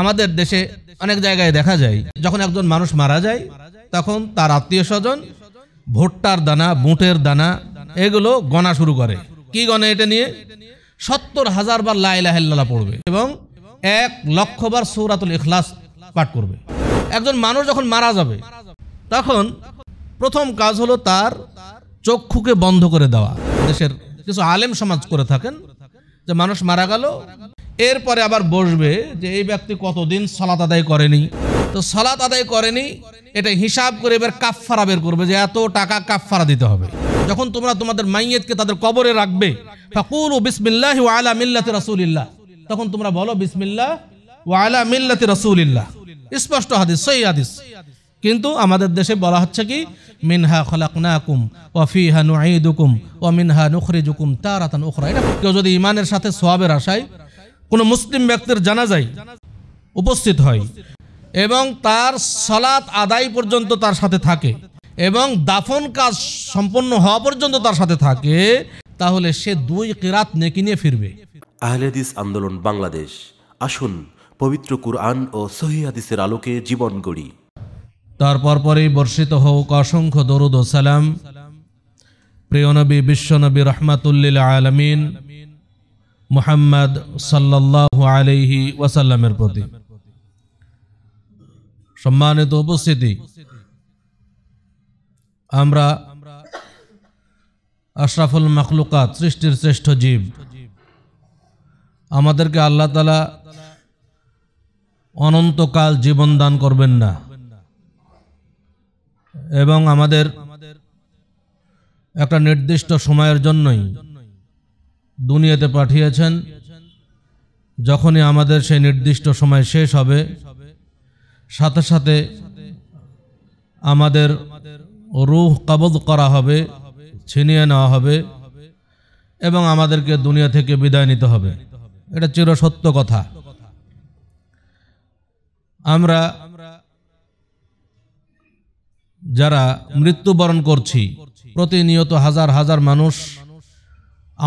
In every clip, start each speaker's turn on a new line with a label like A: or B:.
A: আমাদের দেশে অনেক জায়গায় দেখা যায় যখন একজন মানুষ মারা যায় তখন তার আত্মীয় স্বজন ভুট্টার দানা বুটের দানা এগুলো গণা শুরু করে কি গণে এটা নিয়ে সত্তর হাজার বার লাইলাহাল্লা পড়বে এবং এক লক্ষ বার সৌরাতুল ইখলাস পাঠ করবে একজন মানুষ যখন মারা যাবে তখন প্রথম কাজ হলো তার চক্ষুকে বন্ধ করে দেওয়া দেশের কিছু আলেম সমাজ করে থাকেন যে মানুষ মারা গেল এরপরে আবার বসবে যে এই ব্যক্তি কতদিন সলাত আদায় করেনি তো সলাত আদায় করেনি এটা হিসাব করে এবার কাফফারা বের করবে যে এত টাকা কাফফারা দিতে হবে যখন তোমরা তোমাদের মাইয়েতকে তাদের কবরে রাখবে ফাকুল ও বিসমিল্লাহ ওয়ালা মিল্লাতে রাসুলিল্লাহ তখন তোমরা বলো বিসমিল্লাহ ওয়ালা মিল্লাতে রাসুলিল্লাহ স্পষ্ট হাদিস সই হাদিস কিন্তু আমাদের দেশে বলা হচ্ছে কি মিনহা খলাকুম ওয়াফিহা নুকুম ও মিনহা নুখরিজুকুম তারাতান উখরা এটা কেউ যদি ইমানের সাথে সোয়াবের আশায় কোনো মুসলিম ব্যক্তির জানাজাই উপস্থিত হয় এবং তার সলাৎ আদায় পর্যন্ত তার সাথে থাকে এবং দাফন কাজ সম্পন্ন হওয়া পর্যন্ত তার সাথে থাকে তাহলে সে দুই কেরাত নেকি নিয়ে ফিরবে আহলেদিস আন্দোলন বাংলাদেশ আসুন পবিত্র কুরআন ও সহি হাদিসের আলোকে জীবন গড়ি তার পরপরই বর্ষিত হোক অসংখ্য দরুদ ও সালাম প্রিয়নবী বিশ্বনবী রহমাতুল্লিল আলমিন মুহাম্মদ সাল্লাহ আলহি ওয়াসাল্লামের প্রতি সম্মানিত উপস্থিতি আমরা আশরাফুল মখলুকাত সৃষ্টির শ্রেষ্ঠ জীব আমাদেরকে আল্লাহ তালা অনন্তকাল জীবন দান করবেন না এবং আমাদের একটা নির্দিষ্ট সময়ের জন্যই দুনিয়াতে পাঠিয়েছেন যখনই আমাদের সেই নির্দিষ্ট সময় শেষ হবে সাথে সাথে আমাদের রুহ কবদ করা হবে ছিনিয়ে নেওয়া হবে এবং আমাদেরকে দুনিয়া থেকে বিদায় নিতে হবে এটা চিরসত্য কথা আমরা যারা মৃত্যুবরণ করছি প্রতিনিয়ত হাজার হাজার মানুষ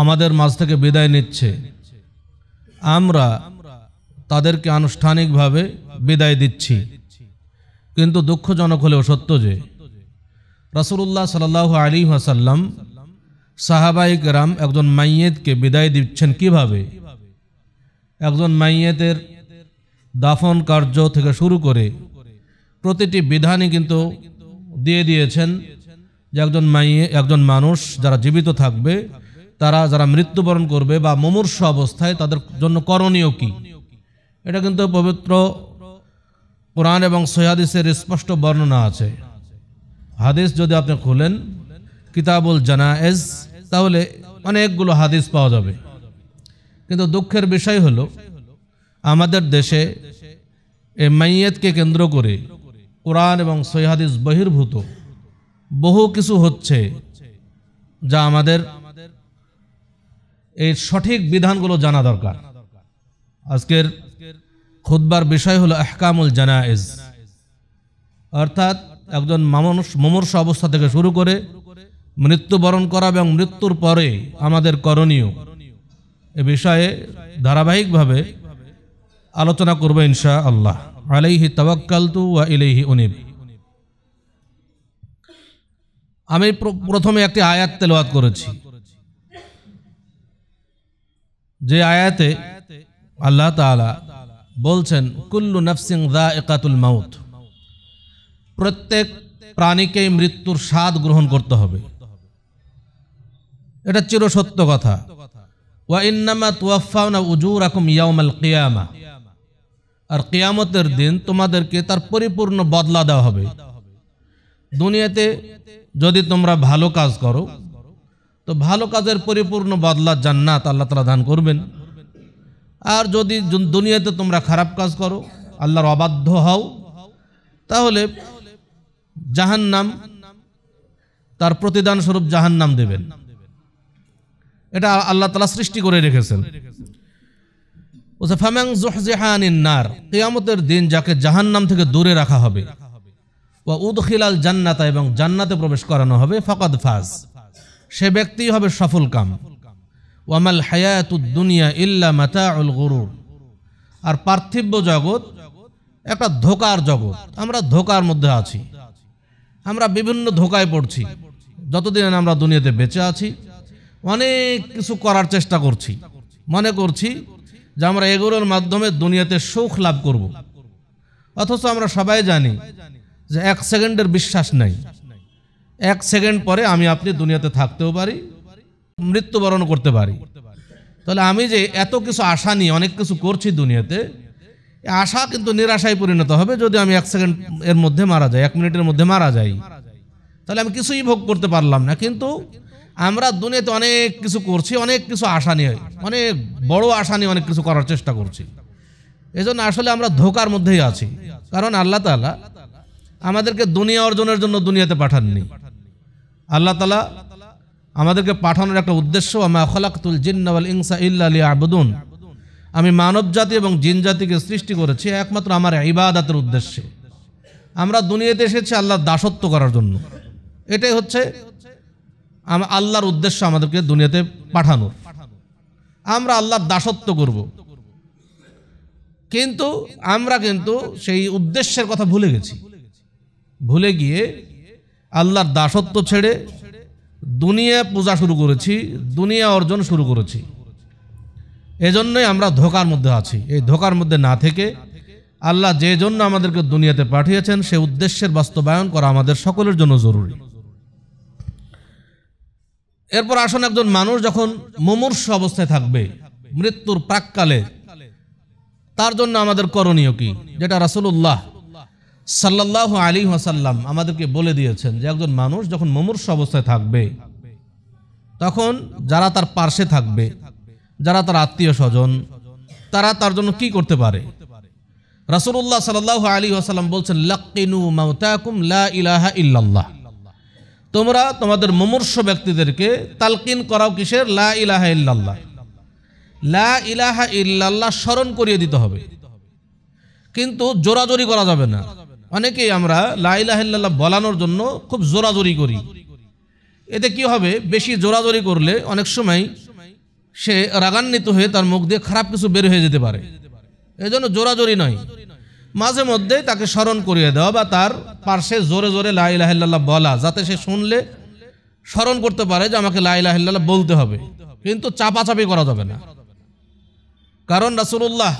A: আমাদের মাঝ থেকে বিদায় নিচ্ছে আমরা তাদেরকে আনুষ্ঠানিকভাবে বিদায় দিচ্ছি কিন্তু দুঃখজনক হলেও সত্য যে রসুল্লাহ সাল আলী আসাল্লাম সাহাবাইক রাম একজন মাইয়েতকে বিদায় দিচ্ছেন কিভাবে একজন মাইয়েতের দাফন কার্য থেকে শুরু করে প্রতিটি বিধানই কিন্তু দিয়ে দিয়েছেন যে একজন মাইয়ে একজন মানুষ যারা জীবিত থাকবে তারা যারা মৃত্যুবরণ করবে বা মুমূর্ষ অবস্থায় তাদের জন্য করণীয় কি এটা কিন্তু পবিত্র কোরআন এবং সৈহাদিসের স্পষ্ট বর্ণনা আছে হাদিস যদি আপনি খুলেন কিতাবুল জানায়েজ তাহলে অনেকগুলো হাদিস পাওয়া যাবে কিন্তু দুঃখের বিষয় হলো আমাদের দেশে এই মাইয়েতকে কেন্দ্র করে কোরআন এবং সৈহাদিস বহির্ভূত বহু কিছু হচ্ছে যা আমাদের এই সঠিক বিধানগুলো জানা দরকার আজকের খুদ্বার বিষয় হলো আহকামুল জানায়েজ অর্থাৎ একজন মানুষ মমর্ষ অবস্থা থেকে শুরু করে মৃত্যুবরণ করা এবং মৃত্যুর পরে আমাদের করণীয় এ বিষয়ে ধারাবাহিকভাবে আলোচনা করবে ইনশা আল্লাহ আলাইহি তু ওয়া ইলাইহি উনিব আমি প্রথমে একটি আয়াত তেলাওয়াত করেছি যে আয়াতে আল্লাহ তাআলা বলছেন কুল্লু নফসিং দা একাতুল মাউত প্রত্যেক প্রাণীকেই মৃত্যুর স্বাদ গ্রহণ করতে হবে এটা চিরসত্য কথা ওয়া ইন্নামা তুয়াফাউনা উজুরাকুম ইয়াউমাল কিয়ামা আর কেয়ামতের দিন তোমাদেরকে তার পরিপূর্ণ বদলা দেওয়া হবে দুনিয়াতে যদি তোমরা ভালো কাজ করো তো ভালো কাজের পরিপূর্ণ বদলা জান্নাত আল্লাহ তালা দান করবেন আর যদি দুনিয়াতে তোমরা খারাপ কাজ করো আল্লাহর অবাধ্য হও তাহলে জাহান্নাম তার প্রতিদান স্বরূপ জাহান্নাম দেবেন এটা আল্লাহ তালা সৃষ্টি করে রেখেছেন বলছে ফামাং জোহজেহানিন নার কেয়ামতের দিন যাকে জাহান্নাম থেকে দূরে রাখা হবে ও উদখিলাল জান্নাতা এবং জান্নাতে প্রবেশ করানো হবে ফকদ ফাজ সে ব্যক্তিই হবে সফল কাম ওয়ামাল হায়াত হায়াতুদ্দুনিয়া ইল্লা মাতা উল গরুর আর পার্থিব্য জগৎ একটা ধোকার জগৎ আমরা ধোকার মধ্যে আছি আমরা বিভিন্ন ধোকায় পড়ছি যতদিন আমরা দুনিয়াতে বেঁচে আছি অনেক কিছু করার চেষ্টা করছি মনে করছি যে আমরা এগুলোর মাধ্যমে দুনিয়াতে সুখ লাভ করব। অথচ আমরা সবাই জানি যে এক সেকেন্ডের বিশ্বাস নাই এক সেকেন্ড পরে আমি আপনি দুনিয়াতে থাকতেও পারি মৃত্যুবরণ করতে পারি তাহলে আমি যে এত কিছু আশা নিয়ে অনেক কিছু করছি দুনিয়াতে আশা কিন্তু নিরাশায় পরিণত হবে যদি আমি এক সেকেন্ড এর মধ্যে মারা যাই এক মিনিটের মধ্যে মারা যাই তাহলে আমি কিছুই ভোগ করতে পারলাম না কিন্তু আমরা দুনিয়াতে অনেক কিছু করছি অনেক কিছু আশা নিয়ে অনেক বড় আশা নিয়ে অনেক কিছু করার চেষ্টা করছি এজন্য আসলে আমরা ধোকার মধ্যেই আছি কারণ আল্লাহ তালা আমাদেরকে দুনিয়া অর্জনের জন্য দুনিয়াতে পাঠাননি আল্লাহ তালা আমাদেরকে পাঠানোর একটা উদ্দেশ্য আমা জিন্নাল ইংসা ইল্লা আবুদুন আমি মানব জাতি এবং জিন জাতিকে সৃষ্টি করেছি একমাত্র আমার ইবাদাতের উদ্দেশ্যে আমরা দুনিয়াতে এসেছি আল্লাহ দাসত্ব করার জন্য এটাই হচ্ছে আল্লাহর উদ্দেশ্য আমাদেরকে দুনিয়াতে পাঠানো আমরা আল্লাহর দাসত্ব করব কিন্তু আমরা কিন্তু সেই উদ্দেশ্যের কথা ভুলে গেছি ভুলে গিয়ে আল্লাহর দাসত্ব ছেড়ে দুনিয়া পূজা শুরু করেছি দুনিয়া অর্জন শুরু করেছি এজন্যই আমরা ধোকার মধ্যে আছি এই ধোকার মধ্যে না থেকে আল্লাহ যে জন্য আমাদেরকে দুনিয়াতে পাঠিয়েছেন সে উদ্দেশ্যের বাস্তবায়ন করা আমাদের সকলের জন্য জরুরি এরপর আসুন একজন মানুষ যখন মুমূর্ষ অবস্থায় থাকবে মৃত্যুর প্রাককালে তার জন্য আমাদের করণীয় কি যেটা রাসুল্লাহ সাল্লাহ আলী হাসাল্লাম আমাদেরকে বলে দিয়েছেন যে একজন মানুষ যখন মুমূর্ষ অবস্থায় থাকবে তখন যারা তার পার্শ্বে থাকবে যারা তার আত্মীয় স্বজন তারা তার জন্য কি করতে পারে রাসুল্লাহ সাল্লাহ আলী আসাল্লাম বলছেন লাকিনু মাউতাকুম লা ইলাহা ইল্লাল্লাহ তোমরা তোমাদের মুমূর্ষ ব্যক্তিদেরকে তালকিন করাও কিসের লা ইলাহা ইল্লাল্লাহ লা ইলাহা ইল্লাল্লাহ স্মরণ করিয়ে দিতে হবে কিন্তু জোরাজোরি করা যাবে না অনেকেই আমরা লা ইলাহা ইল্লাল্লাহ বলানোর জন্য খুব জোরাজোরি করি এতে কি হবে বেশি জোরাজোরি করলে অনেক সময় সে রাগান্বিত হয়ে তার মুখ দিয়ে খারাপ কিছু বের হয়ে যেতে পারে এজন্য জন্য জোরাজোরি নয় মাঝে মধ্যে তাকে স্মরণ করিয়ে দেওয়া বা তার পার্শ্বে জোরে জোরে লাইলাহিল্লাহ বলা যাতে সে শুনলে স্মরণ করতে পারে যে আমাকে লাইলাহিল্লাহ বলতে হবে কিন্তু চাপাচাপি করা যাবে না কারণ রাসুল্লাহ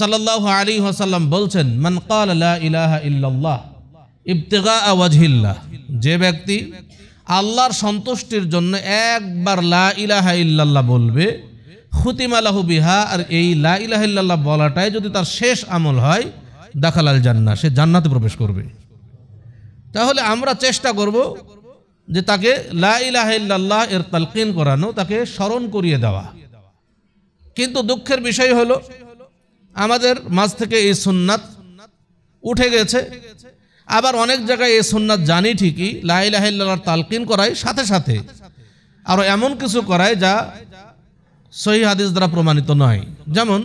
A: সাল্লাহ আলী হাসাল্লাম বলছেন মান কাল ইলাহা ইল্লাল্লাহ ইবতেগা আওয়াজহিল্লাহ যে ব্যক্তি আল্লাহর সন্তুষ্টির জন্য একবার লা ইলাহা ইল্লাল্লাহ বলবে হুতিমালাহু বিহা আর এই লা ইলাহা ইল্লাল্লাহ বলাটাই যদি তার শেষ আমল হয় দাখালাল জান্না সে জান্নাতে প্রবেশ করবে তাহলে আমরা চেষ্টা করব যে তাকে লাহ এর তালকিন করানো তাকে স্মরণ করিয়ে দেওয়া কিন্তু দুঃখের বিষয় হলো আমাদের মাঝ থেকে এই সুন্নাত উঠে গেছে আবার অনেক জায়গায় এই সুন্নাত জানি ঠিকই লাহিল্লাহর তালকিন করায় সাথে সাথে আরও এমন কিছু করায় যা সহি হাদিস দ্বারা প্রমাণিত নয় যেমন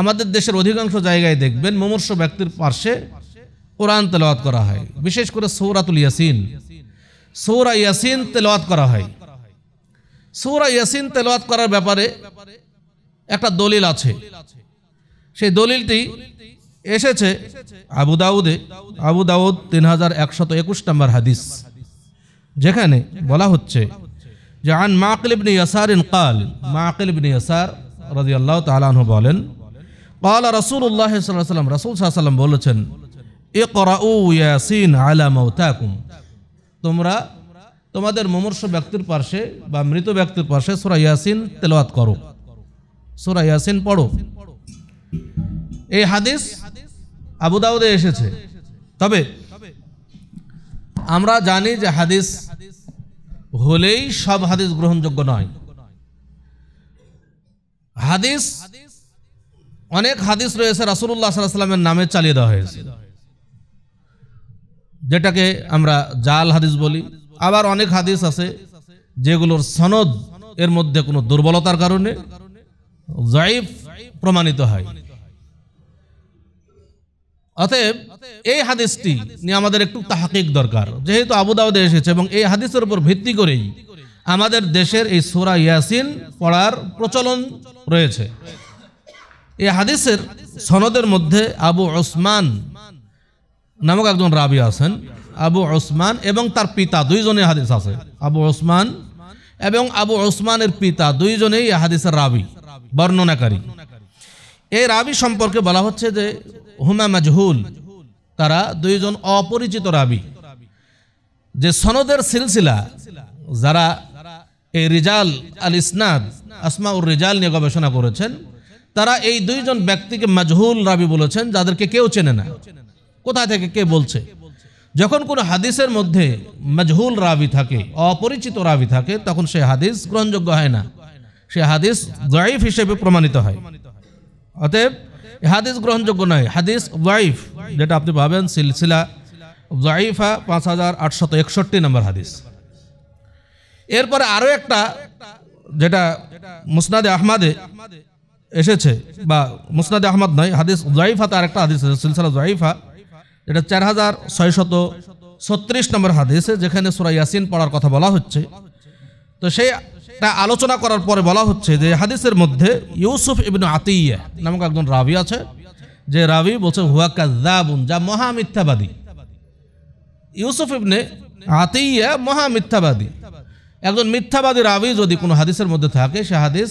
A: আমাদের দেশের অধিকাংশ জায়গায় দেখবেন মুমূর্ষ ব্যক্তির পার্শ্বে কোরআন তেলাওয়াত করা হয় বিশেষ করে সৌরাতুল ইয়াসিন সৌরা ইয়াসিন তেলাওয়াত করা হয় সৌরা ইয়াসিন তেলাওয়াত করার ব্যাপারে একটা দলিল আছে সেই দলিলটি এসেছে আবু দাউদে আবু দাউদ তিন হাজার একশত একুশ নম্বর হাদিস যেখানে বলা হচ্ছে যে আন ইয়াসার ইন কাল মাকলিবিন ইয়াসার রাজি আল্লাহ তালাহ বলেন কালা রসুল্লাহ সাল্লাম রাসুল সাল্লাম বলেছেন এ ইয়াসিন আলা মৌতাকুম তোমরা তোমাদের মমর্ষ ব্যক্তির পার্শ্বে বা মৃত ব্যক্তির পার্শ্বে সুরা ইয়াসিন তেলাওয়াত করো সুরা ইয়াসিন পড়ো এই হাদিস আবুদাউদে এসেছে তবে আমরা জানি যে হাদিস হলেই সব হাদিস গ্রহণযোগ্য নয় হাদিস অনেক হাদিস রয়েছে রাসুল্লাহ সাল্লামের নামে চালিয়ে দেওয়া হয়েছে যেটাকে আমরা জাল হাদিস বলি আবার অনেক হাদিস আছে যেগুলোর সনদ এর মধ্যে কোনো দুর্বলতার কারণে জয়ীফ প্রমাণিত হয় অতএব এই হাদিসটি নিয়ে আমাদের একটু তাহাকিক দরকার যেহেতু আবুদাউদে এসেছে এবং এই হাদিসের উপর ভিত্তি করেই আমাদের দেশের এই সোরা ইয়াসিন পড়ার প্রচলন রয়েছে এই হাদিসের সনদের মধ্যে আবু ওসমান নামক একজন রাবি আছেন আবু ওসমান এবং তার পিতা দুইজনে হাদিস আছে আবু ওসমান এবং আবু ওসমানের পিতা দুইজনেই হাদিসের রাবি বর্ণনাকারী এই রাবি সম্পর্কে বলা হচ্ছে যে হুমা মাজহুল তারা দুইজন অপরিচিত রাবি যে সনদের সিলসিলা যারা এই রিজাল আল ইসনাদ আসমাউর রিজাল নিয়ে গবেষণা করেছেন তারা এই দুইজন ব্যক্তিকে মাজহুল রাবি বলেছেন যাদেরকে কেউ চেনে না কোথা থেকে কে বলছে যখন কোনো হাদিসের মধ্যে মাজহুল রাবি থাকে অপরিচিত রাবি থাকে তখন সে হাদিস গ্রহণযোগ্য হয় না সে হাদিস জয়ীফ হিসেবে প্রমাণিত হয় অতএব হাদিস গ্রহণযোগ্য নয় হাদিস ওয়াইফ যেটা আপনি পাবেন সিলসিলা জয়ীফা পাঁচ হাজার আটশত একষট্টি নম্বর হাদিস এরপরে আরও একটা যেটা মুসনাদে আহমাদে এসেছে বা মুসনাদ আহমদ নয় হাদিস তার একটা হাদিস আছে সিলসিলা জয়ফা এটা চার হাজার ছয়শত ছত্রিশ নম্বর হাদিসে যেখানে সুরা ইয়াসিন পড়ার কথা বলা হচ্ছে তো সেই তা আলোচনা করার পরে বলা হচ্ছে যে হাদিসের মধ্যে ইউসুফ ইবনু আতিয়া নামক একজন রাবি আছে যে রাবি বলছে হুয়া কাজাবুন যা মহামিথ্যাবাদী ইউসুফ ইবনে আতিয়া মহামিথ্যাবাদী একজন মিথ্যাবাদী রাবি যদি কোনো হাদিসের মধ্যে থাকে সে হাদিস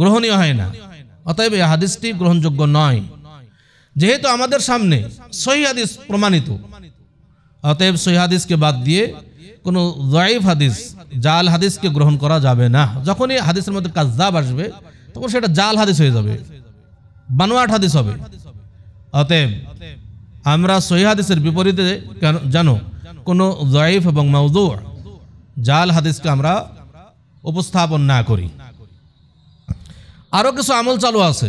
A: গ্রহণীয় হয় না অতএব এই হাদিসটি গ্রহণযোগ্য নয় যেহেতু আমাদের সামনে সহি হাদিস প্রমাণিত অতএব সহি হাদিসকে বাদ দিয়ে কোনো জয়ীফ হাদিস জাল হাদিসকে গ্রহণ করা যাবে না যখনই হাদিসের মধ্যে কাজদাব আসবে তখন সেটা জাল হাদিস হয়ে যাবে বানোয়াট হাদিস হবে অতএব আমরা সহি হাদিসের বিপরীতে জানো কোনো জয়ীফ এবং মাউদু জাল হাদিসকে আমরা উপস্থাপন না করি আরও কিছু আমল চালু আছে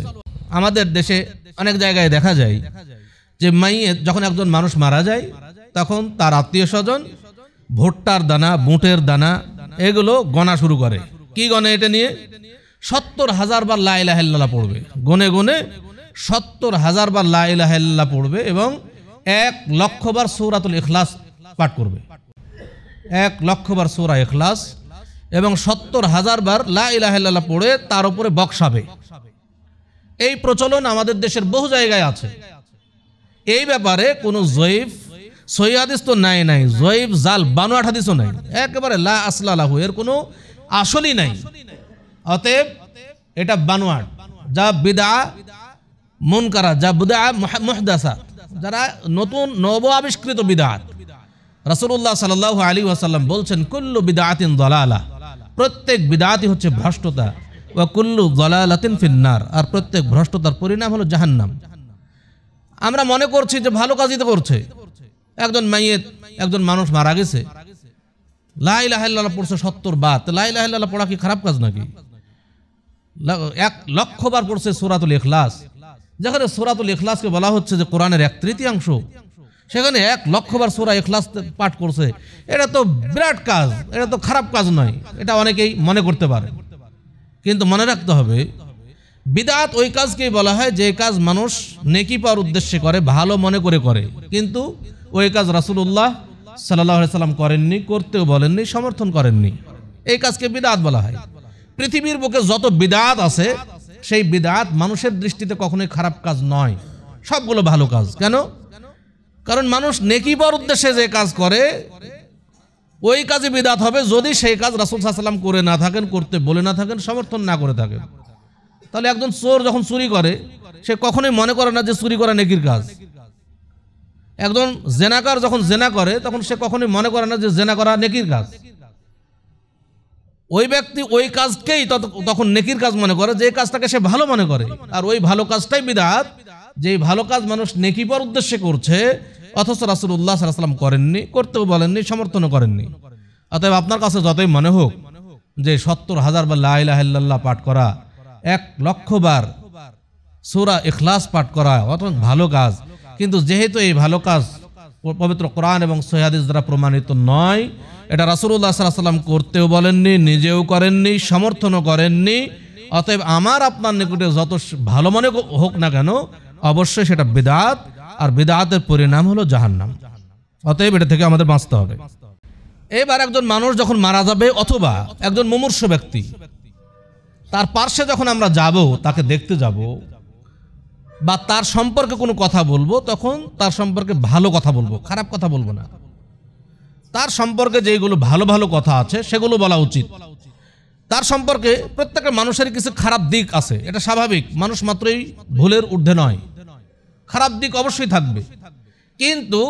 A: আমাদের দেশে অনেক জায়গায় দেখা যায় যে মাইয়ে যখন একজন মানুষ মারা যায় তখন তার আত্মীয় স্বজন ভুট্টার দানা বুটের দানা এগুলো গনা শুরু করে কি গনে এটা নিয়ে সত্তর হাজার বার লাইলাহাল্লা পড়বে গনে গনে সত্তর হাজার বার লাইলাহাল্লা পড়বে এবং এক লক্ষবার সৌরাতুল এখলাস পাঠ করবে এক লক্ষবার সৌরা এখলাস এবং সত্তর হাজার বার লাহ পড়ে তার উপরে বকসাবে এই প্রচলন আমাদের দেশের বহু জায়গায় আছে এই ব্যাপারে কোনো জয়ীফ সৈয়াদিস তো নাই নাই জয়ীফ জাল বানু হাদিসও নাই একেবারে লা আসলালাহু এর কোনো আসলই নাই অতএব এটা বানোয়াট যা বিদা করা যা বুদা মহদাসা যারা নতুন নব আবিষ্কৃত বিদাত রসুল্লাহ সাল আলী আসাল্লাম বলছেন কুল্লু বিদাতিন দলালা প্রত্যেক বিদাতি হচ্ছে ভ্রষ্টতা ও কুল্লু গলালাতিন ফিন্নার আর প্রত্যেক ভ্রষ্টতার পরিণাম হলো জাহান্নাম আমরা মনে করছি যে ভালো কাজই তো করছে একজন মাইয়ের একজন মানুষ মারা গেছে লাই লাহাল্লাহ পড়ছে সত্তর বাদ লাই লাহাল্লাহ পড়া কি খারাপ কাজ নাকি এক লক্ষবার পড়ছে সোরাতুল এখলাস যেখানে সোরাতুল এখলাসকে বলা হচ্ছে যে কোরআনের এক তৃতীয়াংশ সেখানে এক লক্ষবার সোরা এখলাস পাঠ করছে এটা তো বিরাট কাজ এটা তো খারাপ কাজ নয় এটা অনেকেই মনে করতে পারে কিন্তু মনে রাখতে হবে বিদাত ওই কাজকেই বলা হয় যে কাজ মানুষ নেকি পাওয়ার উদ্দেশ্যে করে ভালো মনে করে করে কিন্তু ওই কাজ রাসুলুল্লাহ সাল্লাহ সাল্লাম করেননি করতেও বলেননি সমর্থন করেননি এই কাজকে বিদাত বলা হয় পৃথিবীর বুকে যত বিদাত আছে সেই বিদাত মানুষের দৃষ্টিতে কখনোই খারাপ কাজ নয় সবগুলো ভালো কাজ কেন কারণ মানুষ নেকিবার উদ্দেশ্যে যে কাজ করে ওই কাজে বিদাত হবে যদি সেই কাজ রাসুল সাল্লাম করে না থাকেন করতে বলে না থাকেন সমর্থন না করে থাকেন তাহলে একজন চোর যখন চুরি করে সে কখনোই মনে করে না যে চুরি করা নেকির কাজ একজন জেনাকার যখন জেনা করে তখন সে কখনোই মনে করে না যে জেনা করা নেকির কাজ ওই ব্যক্তি ওই কাজকেই তখন নেকির কাজ মনে করে যে কাজটাকে সে ভালো মনে করে আর ওই ভালো কাজটাই বিদাত যে ভালো কাজ মানুষ নেকি পর উদ্দেশ্যে করছে অথচ উল্লাহ সাল্লাম করেননি করতেও বলেননি সমর্থনও করেননি অতএব আপনার কাছে যতই মনে হোক যে সত্তর হাজার বা লাইলাহাল্লাহ পাঠ করা এক লক্ষ বার সুরা এখলাস পাঠ করা অত ভালো কাজ কিন্তু যেহেতু এই ভালো কাজ পবিত্র কোরআন এবং সৈয়াদিস দ্বারা প্রমাণিত নয় এটা রাসুল্লাহ সাল্লাম করতেও বলেননি নিজেও করেননি সমর্থনও করেননি অতএব আমার আপনার নিকটে যত ভালো মনে হোক না কেন অবশ্যই সেটা বেদাত আর বেদাতের পরিণাম হলো জাহান্নাম অতএব এটা থেকে আমাদের বাঁচতে হবে এবার একজন মানুষ যখন মারা যাবে অথবা একজন মুমূর্ষ ব্যক্তি তার পার্শ্বে যখন আমরা যাব তাকে দেখতে যাব বা তার সম্পর্কে কোনো কথা বলবো তখন তার সম্পর্কে ভালো কথা বলবো খারাপ কথা বলবো না তার সম্পর্কে যেগুলো ভালো ভালো কথা আছে সেগুলো বলা উচিত তার সম্পর্কে প্রত্যেকের মানুষের কিছু খারাপ দিক আছে এটা স্বাভাবিক মানুষ মাত্রই ভুলের ঊর্ধ্বে নয় খারাপ দিক অবশ্যই থাকবে কিন্তু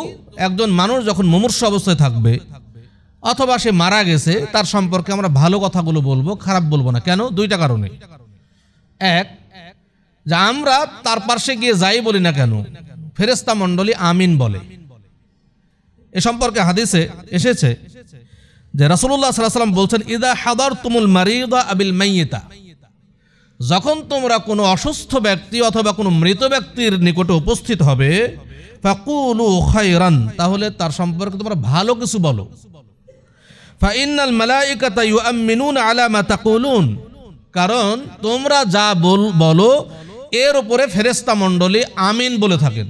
A: একজন মানুষ যখন মুমূর্ষ অবস্থায় থাকবে অথবা সে মারা গেছে তার সম্পর্কে আমরা ভালো কথাগুলো বলবো খারাপ বলবো না কেন দুইটা কারণে এক যে আমরা তার পাশে গিয়ে যাই বলি না কেন ফেরেস্তা মণ্ডলী আমিন বলে এ সম্পর্কে হাদিসে এসেছে যে রাসুল্লাহ সাল্লাম বলছেন ইদা হাদার তুমুল মারিদা আবিল মাইয়েতা যখন তোমরা কোনো অসুস্থ ব্যক্তি অথবা কোনো মৃত ব্যক্তির নিকটে উপস্থিত হবে তাহলে তার সম্পর্কে তোমরা ভালো কিছু বলো কারণ তোমরা যা বলো এর উপরে ফেরেস্তা মন্ডলী আমিন বলে থাকেন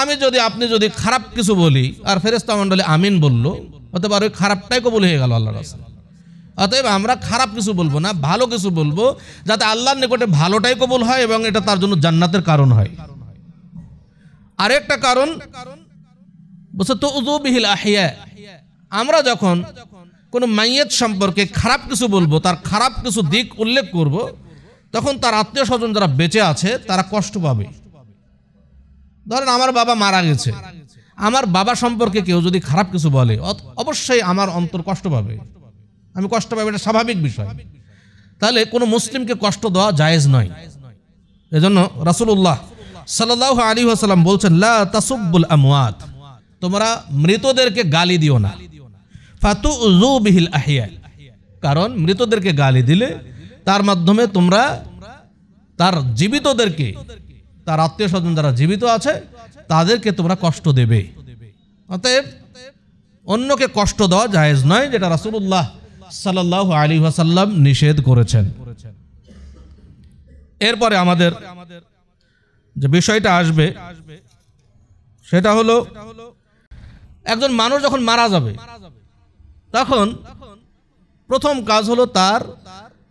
A: আমি যদি আপনি যদি খারাপ কিছু বলি আর ফেরেস্তা মন্ডলী আমিন বললো অতএব ওই খারাপটাই কবুল হয়ে গেল আল্লাহ রাসুল অতএব আমরা খারাপ কিছু বলবো না ভালো কিছু বলবো যাতে আল্লাহর নিকটে ভালোটাই কবুল হয় এবং এটা তার জন্য জান্নাতের কারণ হয় আরেকটা কারণ বলছে তো উজুবিহিল আহিয়া আমরা যখন কোনো মাইয়ের সম্পর্কে খারাপ কিছু বলবো তার খারাপ কিছু দিক উল্লেখ করব। তখন তার আত্মীয় স্বজন যারা বেঁচে আছে তারা কষ্ট পাবে ধরেন আমার বাবা মারা গেছে আমার বাবা সম্পর্কে কেউ যদি খারাপ কিছু বলে অবশ্যই আমার অন্তর কষ্ট পাবে আমি কষ্ট পাবো এটা স্বাভাবিক বিষয় তাহলে কোনো মুসলিমকে কষ্ট দেওয়া জায়েজ নয় এজন্য রাসুল্লাহ সাল্লাহ আলী আসাল্লাম বলছেন লা তাসুব্বুল আমওয়াত তোমরা মৃতদেরকে গালি দিও না ফাতু উজু বিহিল আহিয়া কারণ মৃতদেরকে গালি দিলে তার মাধ্যমে তোমরা তার জীবিতদেরকে তার আত্মীয় স্বজন যারা জীবিত আছে তাদেরকে তোমরা কষ্ট দেবে অতএব অন্যকে কষ্ট দেওয়া জায়েজ নয় যেটা রাসুল্লাহ সাল্লাহ আলী সাল্লাম নিষেধ করেছেন এরপরে আমাদের যে বিষয়টা আসবে সেটা হলো একজন মানুষ যখন মারা যাবে তখন প্রথম কাজ হলো তার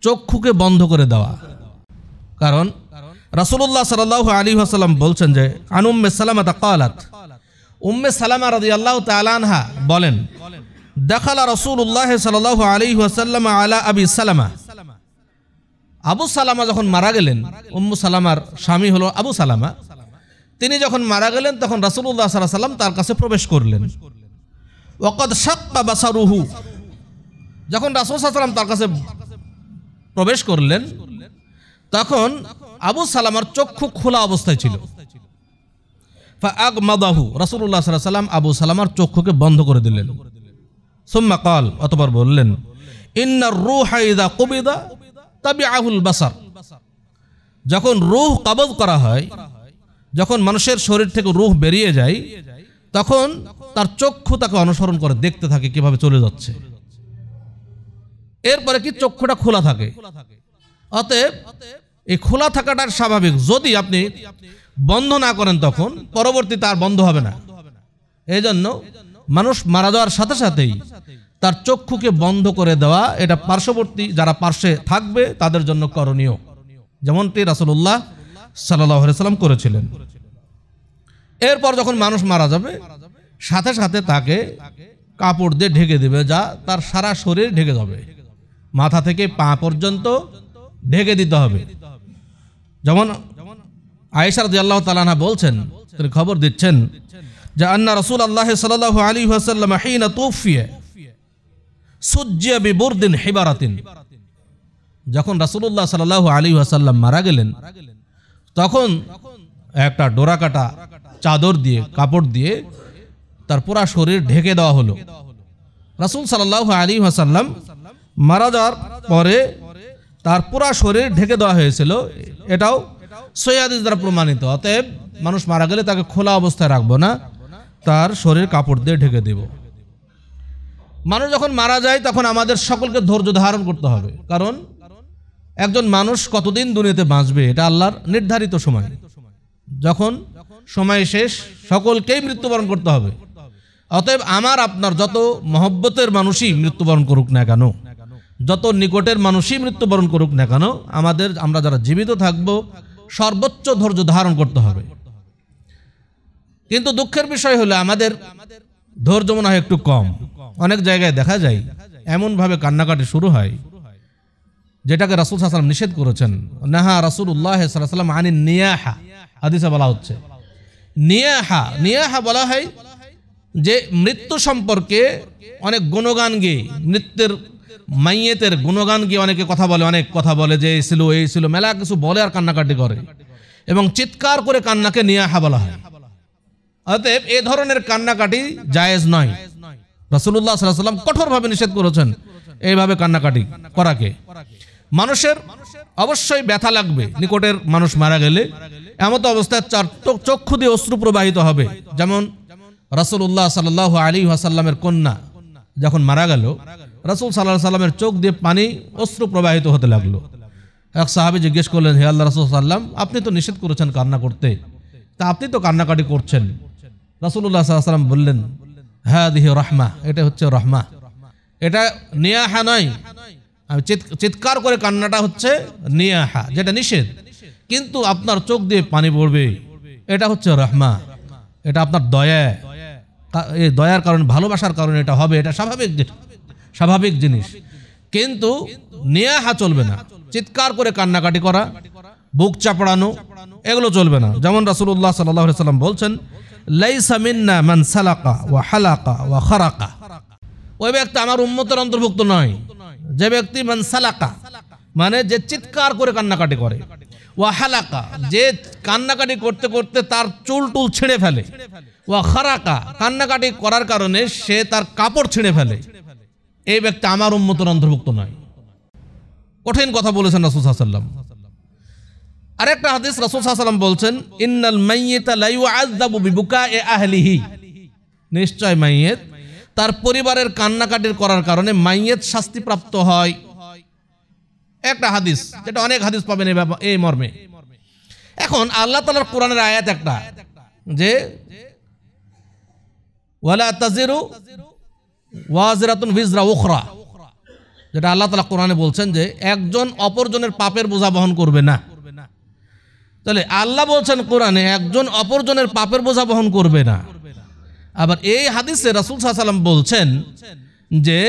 A: চক্ষুকে বন্ধ করে দেওয়া কারণ রাসুল্লাহ সাল আলী আসালাম বলছেন যে আন উম্মে সালামাতা কালাত উম্মে সালামা রাজি আল্লাহ তালানহা বলেন দেখালা রসুল্লাহ সাল আলী আসাল্লাম আলা আবি সালামা আবু সালামা যখন মারা গেলেন উম্মু সালামার স্বামী হলো আবু সালামা তিনি যখন মারা গেলেন তখন রাসুল্লাহ সাল্লাহ সাল্লাম তার কাছে প্রবেশ করলেন ওকদ বা বাসারুহু যখন রাসুল সাল্লাম তার কাছে প্রবেশ করলেন তখন আবু সালামার চক্ষু খোলা অবস্থায় ছিল আগ রাসুল্লাহ সাল্লাম আবু সালামার চক্ষুকে বন্ধ করে দিলেন সোম্মা কাল অতবার বললেন ইন্নার রুহাইদা কবিদা তাবি আহুল বাসার যখন রুহ কাবজ করা হয় যখন মানুষের শরীর থেকে রুহ বেরিয়ে যায় তখন তার চক্ষু তাকে অনুসরণ করে দেখতে থাকে কিভাবে চলে যাচ্ছে এরপরে কি চক্ষুটা খোলা থাকে অতএব এই খোলা থাকাটার স্বাভাবিক যদি আপনি বন্ধ না করেন তখন পরবর্তীতে আর বন্ধ হবে না এই জন্য মানুষ মারা যাওয়ার সাথে সাথেই তার চক্ষুকে বন্ধ করে দেওয়া এটা পার্শ্ববর্তী যারা পার্শ্বে থাকবে তাদের জন্য করণীয় যেমনটি রাসুল্লাহ সাল্লাম করেছিলেন এরপর যখন মানুষ মারা যাবে সাথে সাথে তাকে কাপড় দিয়ে ঢেকে দেবে যা তার সারা শরীর ঢেকে যাবে মাথা থেকে পা পর্যন্ত ঢেকে দিতে হবে যেমন আয়েশারদ আল্লাহ তালানা বলছেন তিনি খবর দিচ্ছেন যে আন্না রসুল আল্লাহ সাল আলী হাসাল্লাম হিনা তোফিয়ে যখন রাসুল্লাহ সাল আলী আসাল্লাম মারা গেলেন তখন একটা ডোরা কাটা চাদর দিয়ে কাপড় দিয়ে তার পুরা শরীর ঢেকে দেওয়া হলো রাসুল সাল আলী আসাল্লাম মারা যাওয়ার পরে তার পুরা শরীর ঢেকে দেওয়া হয়েছিল এটাও সৈয়াদিস দ্বারা প্রমাণিত অতএব মানুষ মারা গেলে তাকে খোলা অবস্থায় রাখবো না তার শরীর কাপড় দিয়ে ঢেকে দেব মানুষ যখন মারা যায় তখন আমাদের সকলকে ধৈর্য ধারণ করতে হবে কারণ একজন মানুষ কতদিন দুনিয়াতে বাঁচবে এটা আল্লাহর নির্ধারিত সময় যখন সময় শেষ সকলকেই মৃত্যুবরণ করতে হবে অতএব আমার আপনার যত মহব্বতের মানুষই মৃত্যুবরণ করুক না কেন যত নিকটের মানুষই মৃত্যুবরণ করুক না কেন আমাদের আমরা যারা জীবিত থাকব সর্বোচ্চ ধৈর্য ধারণ করতে হবে কিন্তু দুঃখের বিষয় হলো আমাদের ধৈর্য মনে হয় একটু কম অনেক জায়গায় দেখা যায় এমনভাবে কান্নাকাটি শুরু হয় যেটাকে রাসুল সাল্লাম নিষেধ করেছেন নাহা রাসুল উল্লাহ সাল্লাম আনি নিয়াহা হাদিসে বলা হচ্ছে নিয়াহা নিয়াহা বলা হয় যে মৃত্যু সম্পর্কে অনেক গুণগান গেয়ে নৃত্যের মাইয়েতের গুণগান গিয়ে অনেকে কথা বলে অনেক কথা বলে যে এই ছিল এই ছিল মেলা কিছু বলে আর কান্নাকাটি করে এবং চিৎকার করে কান্নাকে নিয়ে নিয়াহা বলা হয় অতএব এ ধরনের কান্নাকাটি জায়েজ নয় রসুল্লাহ সাল্লাম কঠোরভাবে নিষেধ করেছেন এইভাবে কান্নাকাটি করাকে মানুষের অবশ্যই ব্যথা লাগবে নিকটের মানুষ মারা গেলে তো অবস্থায় চার চক্ষু দিয়ে অশ্রু প্রবাহিত হবে যেমন রসুল্লাহ সাল্লাহ আলী আসাল্লামের কন্যা যখন মারা গেল রাসুল সাল্লাহ সাল্লামের চোখ দিয়ে পানি অস্ত্র প্রবাহিত হতে লাগলো এক সাহাবি জিজ্ঞেস করলেন হে আল্লাহ রাসুল সাল্লাম আপনি তো নিষেধ করেছেন কান্না করতে তা আপনি তো কান্নাকাটি করছেন রাসুল্লাহ সাল্লাম বললেন হ্যাঁ দিহে রহমা এটা হচ্ছে রহমা এটা নিয়াহা নয় আমি চিৎকার করে কান্নাটা হচ্ছে নিয়াহা যেটা নিষেধ কিন্তু আপনার চোখ দিয়ে পানি পড়বে এটা হচ্ছে রহমা এটা আপনার দয়া এই দয়ার কারণে ভালোবাসার কারণে এটা হবে এটা স্বাভাবিক স্বাভাবিক জিনিস কিন্তু হা চলবে না চিৎকার করে কান্নাকাটি করা বুক চাপড়ানো এগুলো চলবে না যেমন রাসুল্লাহ সাল্লাহ সাল্লাম বলছেন লাইসা মিন্না মান সালাকা ওয়া হালাকা ওয়া খারাকা ওই ব্যক্তি আমার উম্মতের অন্তর্ভুক্ত নয় যে ব্যক্তি মান সালাকা মানে যে চিৎকার করে কান্নাকাটি করে ওয়া হালাকা যে কান্নাকাটি করতে করতে তার চুল টুল ছিঁড়ে ফেলে ওয়া খারাকা কান্নাকাটি করার কারণে সে তার কাপড় ছিঁড়ে ফেলে এই ব্যক্তি আমার উন্মতন অন্তর্ভুক্ত নয় কঠিন কথা বলেছেন রাসুল সাহাশাল্লাম আরেকটা হাদিস রাসুল সাহাশাল্লাম বলছেন ইন্নাল মাইয়েতা লাইউ আজাবু বিবুকা এ আহলিহি নিশ্চয় মাইয়েত তার পরিবারের কান্নাকাটির করার কারণে মাইয়েত শাস্তিপ্রাপ্ত হয় একটা হাদিস যেটা অনেক হাদিস পাবেন এই মর্মে এখন আল্লাহ তালার কোরআনের আয়াত একটা যে ওয়ালা তাজিরু ওয়াজিরাতুন ভিজরা ওখরা যেটা আল্লাহ তালা কোরআনে বলছেন যে একজন অপরজনের পাপের বোঝা বহন করবে না তাহলে আল্লাহ বলছেন কোরআনে একজন অপরজনের পাপের বোঝা বহন করবে না আবার এই হাদিসে রাসুল সাল্লাম বলছেন যে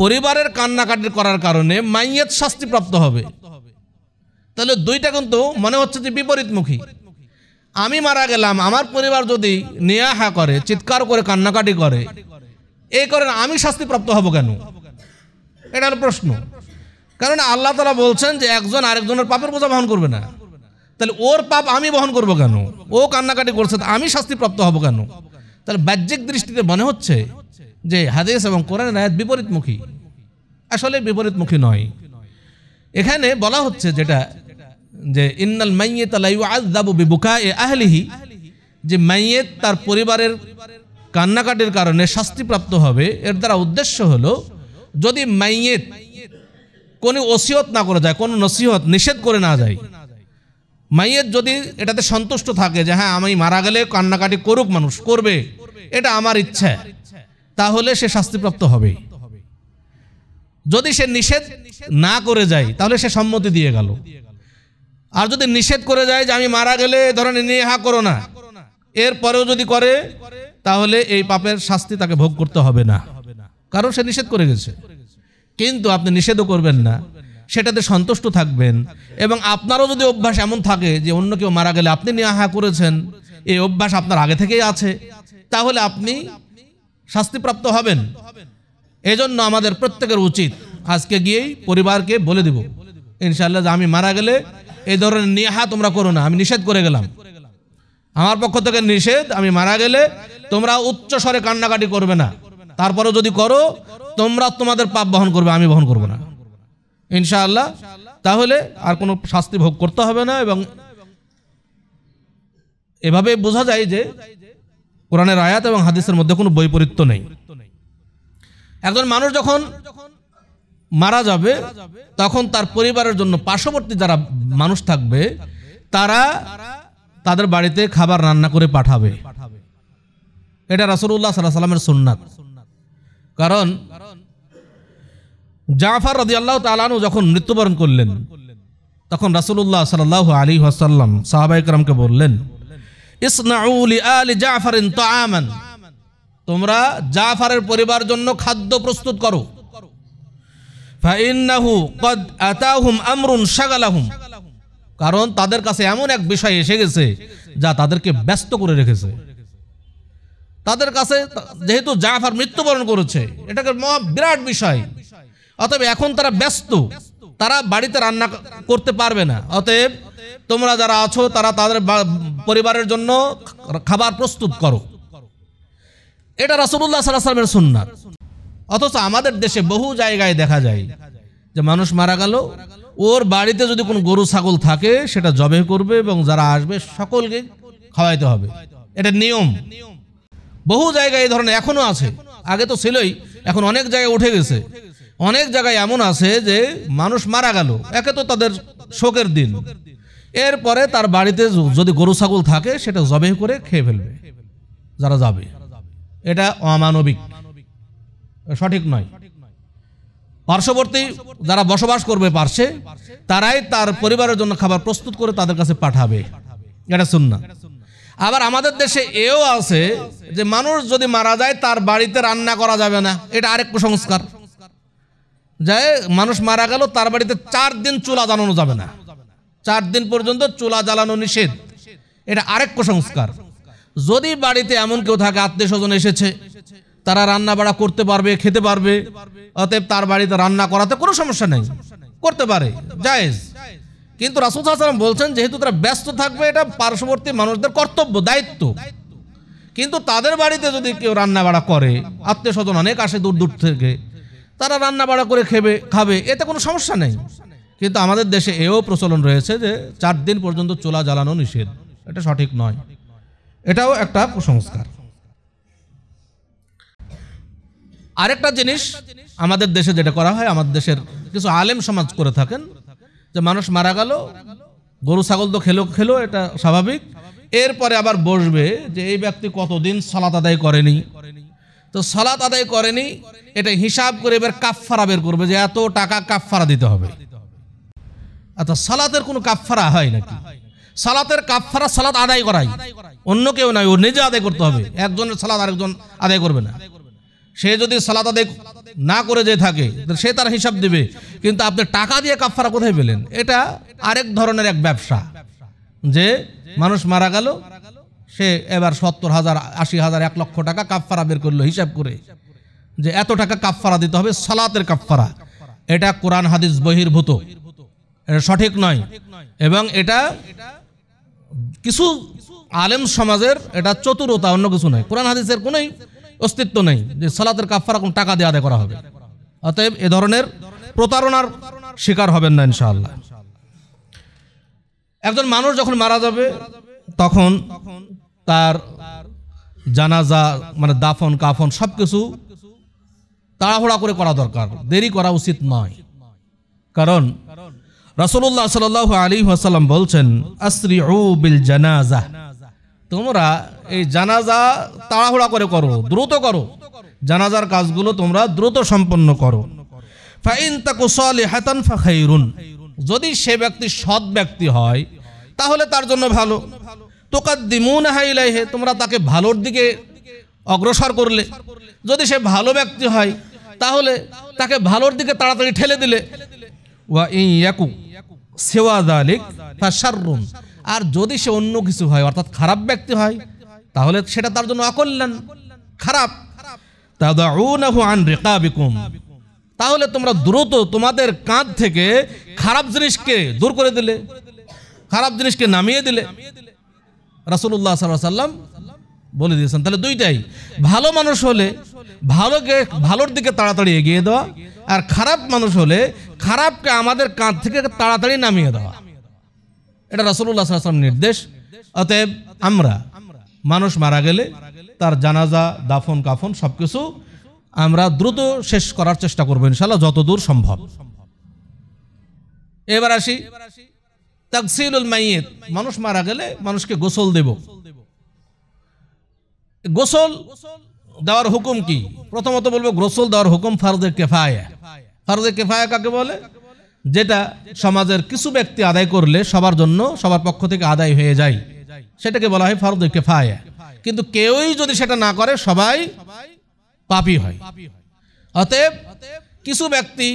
A: পরিবারের কান্নাকাটি করার কারণে মাইয়াত শাস্তিপ্রাপ্ত হবে তাহলে দুইটা কিন্তু মনে হচ্ছে যে বিপরীতমুখী আমি মারা গেলাম আমার পরিবার যদি নেয়াহা করে চিৎকার করে কান্নাকাটি করে এই কারণে আমি শাস্তিপ্রাপ্ত হব কেন এটা হলো প্রশ্ন কারণ আল্লাহ তালা বলছেন যে একজন আরেকজনের পাপের বোঝা বহন করবে না তাহলে ওর পাপ আমি বহন করব কেন ও কান্নাকাটি করছে আমি শাস্তিপ্রাপ্ত হব কেন তাহলে বাহ্যিক দৃষ্টিতে মনে হচ্ছে যে হাদিস এবং কোরআন আয়াত বিপরীতমুখী আসলে বিপরীতমুখী নয় এখানে বলা হচ্ছে যেটা যে ইন্নাল মাইয়েত আলাইয়াবু বুকা এ আহলিহি যে মাইয়েত তার পরিবারের কান্নাকাটির কারণে শাস্তিপ্রাপ্ত হবে এর দ্বারা উদ্দেশ্য হলো যদি মাইয়েত কোনো ওসিয়ত না করে যায় কোনো নসিহত নিষেধ করে না যায় মাইয়ের যদি এটাতে সন্তুষ্ট থাকে যে হ্যাঁ আমি মারা গেলে কান্নাকাটি করুক মানুষ করবে এটা আমার ইচ্ছা তাহলে সে শাস্তিপ্রাপ্ত হবে যদি সে নিষেধ না করে যায় তাহলে সে সম্মতি দিয়ে গেল আর যদি নিষেধ করে যায় যে আমি মারা গেলে নিয়ে হা করো না এরপরেও যদি করে তাহলে এই পাপের শাস্তি তাকে ভোগ করতে হবে না কারণ সে নিষেধ করে গেছে কিন্তু আপনি নিষেধও করবেন না সেটাতে সন্তুষ্ট থাকবেন এবং আপনারও যদি অভ্যাস এমন থাকে যে অন্য কেউ মারা গেলে আপনি নিয়ে হা করেছেন এই অভ্যাস আপনার আগে থেকেই আছে তাহলে আপনি শাস্তিপ্রাপ্ত হবেন এজন্য আমাদের প্রত্যেকের উচিত আজকে গিয়েই পরিবারকে বলে দেব ইনশাল্লাহ যে আমি মারা গেলে এই ধরনের নিহা তোমরা করো না আমি নিষেধ করে গেলাম আমার পক্ষ থেকে নিষেধ আমি মারা গেলে তোমরা উচ্চ স্বরে কান্নাকাটি করবে না তারপরে যদি করো তোমরা তোমাদের পাপ বহন করবে আমি বহন করব না ইনশাআল্লাহ তাহলে আর কোনো শাস্তি ভোগ করতে হবে না এবং এভাবে বোঝা যায় যে কোরআনের আয়াত এবং হাদিসের মধ্যে কোনো বৈপরীত্য নেই একজন মানুষ যখন মারা যাবে তখন তার পরিবারের জন্য পার্শ্ববর্তী যারা মানুষ থাকবে তারা তাদের বাড়িতে খাবার রান্না করে পাঠাবে এটা রাসুল্লাহ সাল্লাহ সাল্লামের সুন্নাত কারণ জাফার রদি আল্লাহ তালানু যখন মৃত্যুবরণ করলেন তখন রাসুল্লাহ সাল আলী আসাল্লাম সাহাবাইকরামকে বললেন জাফারিন তোমরা জাফারের পরিবার জন্য খাদ্য প্রস্তুত করো ফাইন্নাহু কদ আতাহুম আমরুন শাগালাহুম কারণ তাদের কাছে এমন এক বিষয় এসে গেছে যা তাদেরকে ব্যস্ত করে রেখেছে তাদের কাছে যেহেতু জাফার মৃত্যুবরণ করেছে এটাকে মহা বিরাট বিষয় অতএব এখন তারা ব্যস্ত তারা বাড়িতে রান্না করতে পারবে না অতএব তোমরা যারা আছো তারা তাদের পরিবারের জন্য খাবার প্রস্তুত করো এটা রাসুল্লাহ সাল্লাহ সাল্লামের সুন্নাত অথচ আমাদের দেশে বহু জায়গায় দেখা যায় যে মানুষ মারা গেল ওর বাড়িতে যদি কোনো গরু ছাগল থাকে সেটা জবে করবে এবং যারা আসবে সকলকে খাওয়াইতে হবে এটা নিয়ম বহু জায়গায় এই ধরনের এখনও আছে আগে তো ছিলই এখন অনেক জায়গায় উঠে গেছে অনেক জায়গায় এমন আছে যে মানুষ মারা গেল একে তো তাদের শোকের দিন এরপরে তার বাড়িতে যদি গরু ছাগল থাকে সেটা জবে করে খেয়ে ফেলবে যারা যাবে এটা অমানবিক সঠিক নয় পার্শ্ববর্তী যারা বসবাস করবে পার্শ্বে তারাই তার পরিবারের জন্য খাবার প্রস্তুত করে তাদের কাছে পাঠাবে এটা শুন না আবার আমাদের দেশে এও আছে যে মানুষ যদি মারা যায় তার বাড়িতে রান্না করা যাবে না এটা আরেক কুসংস্কার যে মানুষ মারা গেল তার বাড়িতে চার দিন চুলা জ্বালানো যাবে না চার দিন পর্যন্ত চুলা জ্বালানো নিষেধ এটা আরেক কুসংস্কার যদি বাড়িতে এমন কেউ থাকে আত্মীয় স্বজন এসেছে তারা রান্না বাড়া করতে পারবে খেতে পারবে অতএব তার বাড়িতে রান্না করাতে কোনো সমস্যা নেই করতে পারে জায়েজ কিন্তু রাসুল সাল্লাম বলছেন যেহেতু তারা ব্যস্ত থাকবে এটা পার্শ্ববর্তী মানুষদের কর্তব্য দায়িত্ব কিন্তু তাদের বাড়িতে যদি কেউ রান্না বাড়া করে আত্মীয় স্বজন অনেক আসে দূর দূর থেকে তারা রান্না বাড়া করে খেবে খাবে এতে কোনো সমস্যা নেই কিন্তু আমাদের দেশে এও প্রচলন রয়েছে যে চার দিন পর্যন্ত চোলা জ্বালানো নিষেধ এটা সঠিক নয় এটাও একটা কুসংস্কার আরেকটা জিনিস আমাদের দেশে যেটা করা হয় আমাদের দেশের কিছু আলেম সমাজ করে থাকেন যে মানুষ মারা গেল গরু ছাগল তো খেলো খেলো এটা স্বাভাবিক এরপরে আবার বসবে যে এই ব্যক্তি কতদিন সলাত আদায় করেনি তো সলাত আদায় করেনি এটা হিসাব করে এবার কাফফারা বের করবে যে এত টাকা কাফফারা দিতে হবে আচ্ছা সালাতের কোনো কাফফারা হয় নাকি সালাতের কাফফারা সালাত আদায় করাই অন্য কেউ নয় ও নিজে আদায় করতে হবে একজনের সালাত আরেকজন আদায় করবে না সে যদি সালাত আদায় না করে যে থাকে সে তার হিসাব দেবে কিন্তু আপনি টাকা দিয়ে কাফারা কোথায় পেলেন এটা আরেক ধরনের এক ব্যবসা যে মানুষ মারা গেল সে এবার সত্তর হাজার আশি হাজার এক লক্ষ টাকা কাফারা বের করলো হিসাব করে যে এত টাকা কাফারা দিতে হবে সালাতের কাফারা এটা কোরআন হাদিস বহির্ভূত এটা সঠিক নয় এবং এটা কিছু আলেম সমাজের এটা চতুরতা অন্য কিছু নয় কোরআন হাদিসের কোনোই অস্তিত্ব নেই যে সালাতের কাফারা কোন টাকা দিয়ে আদায় করা হবে অতএব এ ধরনের প্রতারণার শিকার হবেন না ইনশাআল্লাহ একজন মানুষ যখন মারা যাবে তখন তার জানাজা মানে দাফন কাফন সব কিছু তাড়াহুড়া করে করা দরকার দেরি করা উচিত নয় কারণ রাসুল্লাহ সাল আলী আসাল্লাম বলছেন আসরি ও বিল জানাজা তোমরা এই জানাজা তাড়াহুড়া করে করো দ্রুত করো জানাজার কাজগুলো তোমরা দ্রুত সম্পন্ন করো ফাইন তাকু যদি সে ব্যক্তি সৎ ব্যক্তি হয় তাহলে তার জন্য ভালো দিমুন হাইলাইহে তোমরা তাকে ভালোর দিকে অগ্রসর করলে যদি সে ভালো ব্যক্তি হয় তাহলে তাকে ভালোর দিকে তাড়াতাড়ি ঠেলে দিলে ওয়া ইয়াকু সেওয়া দালিক ফাশাররুন আর যদি সে অন্য কিছু হয় অর্থাৎ খারাপ ব্যক্তি হয় তাহলে সেটা তার জন্য অকল্যাণ খারাপ আন তাহলে তোমরা দ্রুত তোমাদের কাঁধ থেকে খারাপ জিনিসকে দূর করে দিলে খারাপ জিনিসকে নামিয়ে দিলে রাসুল্লাহ সাল্লাম বলে দিয়েছেন তাহলে দুইটাই ভালো মানুষ হলে ভালোকে ভালোর দিকে তাড়াতাড়ি এগিয়ে দেওয়া আর খারাপ মানুষ হলে খারাপকে আমাদের কাঁধ থেকে তাড়াতাড়ি নামিয়ে দেওয়া এটা রাসুল্লাহ সাল্লাম নির্দেশ অতএব আমরা মানুষ মারা গেলে তার জানাজা দাফন কাফন সব কিছু আমরা দ্রুত শেষ করার চেষ্টা করবো ইনশাল্লাহ যতদূর সম্ভব এবার আসি তাকসিলুল মাইয়েত মানুষ মারা গেলে মানুষকে গোসল দেব গোসল দেওয়ার হুকুম কি প্রথমত বলবো গোসল দেওয়ার হুকুম ফারজে কেফায়া ফারজে কেফায়া কাকে বলে যেটা সমাজের কিছু ব্যক্তি আদায় করলে সবার জন্য সবার পক্ষ থেকে আদায় হয়ে যায় সেটাকে বলা হয় ফরদ কেফায়া কিন্তু কেউই যদি সেটা না করে সবাই পাপি হয় অতএব কিছু ব্যক্তি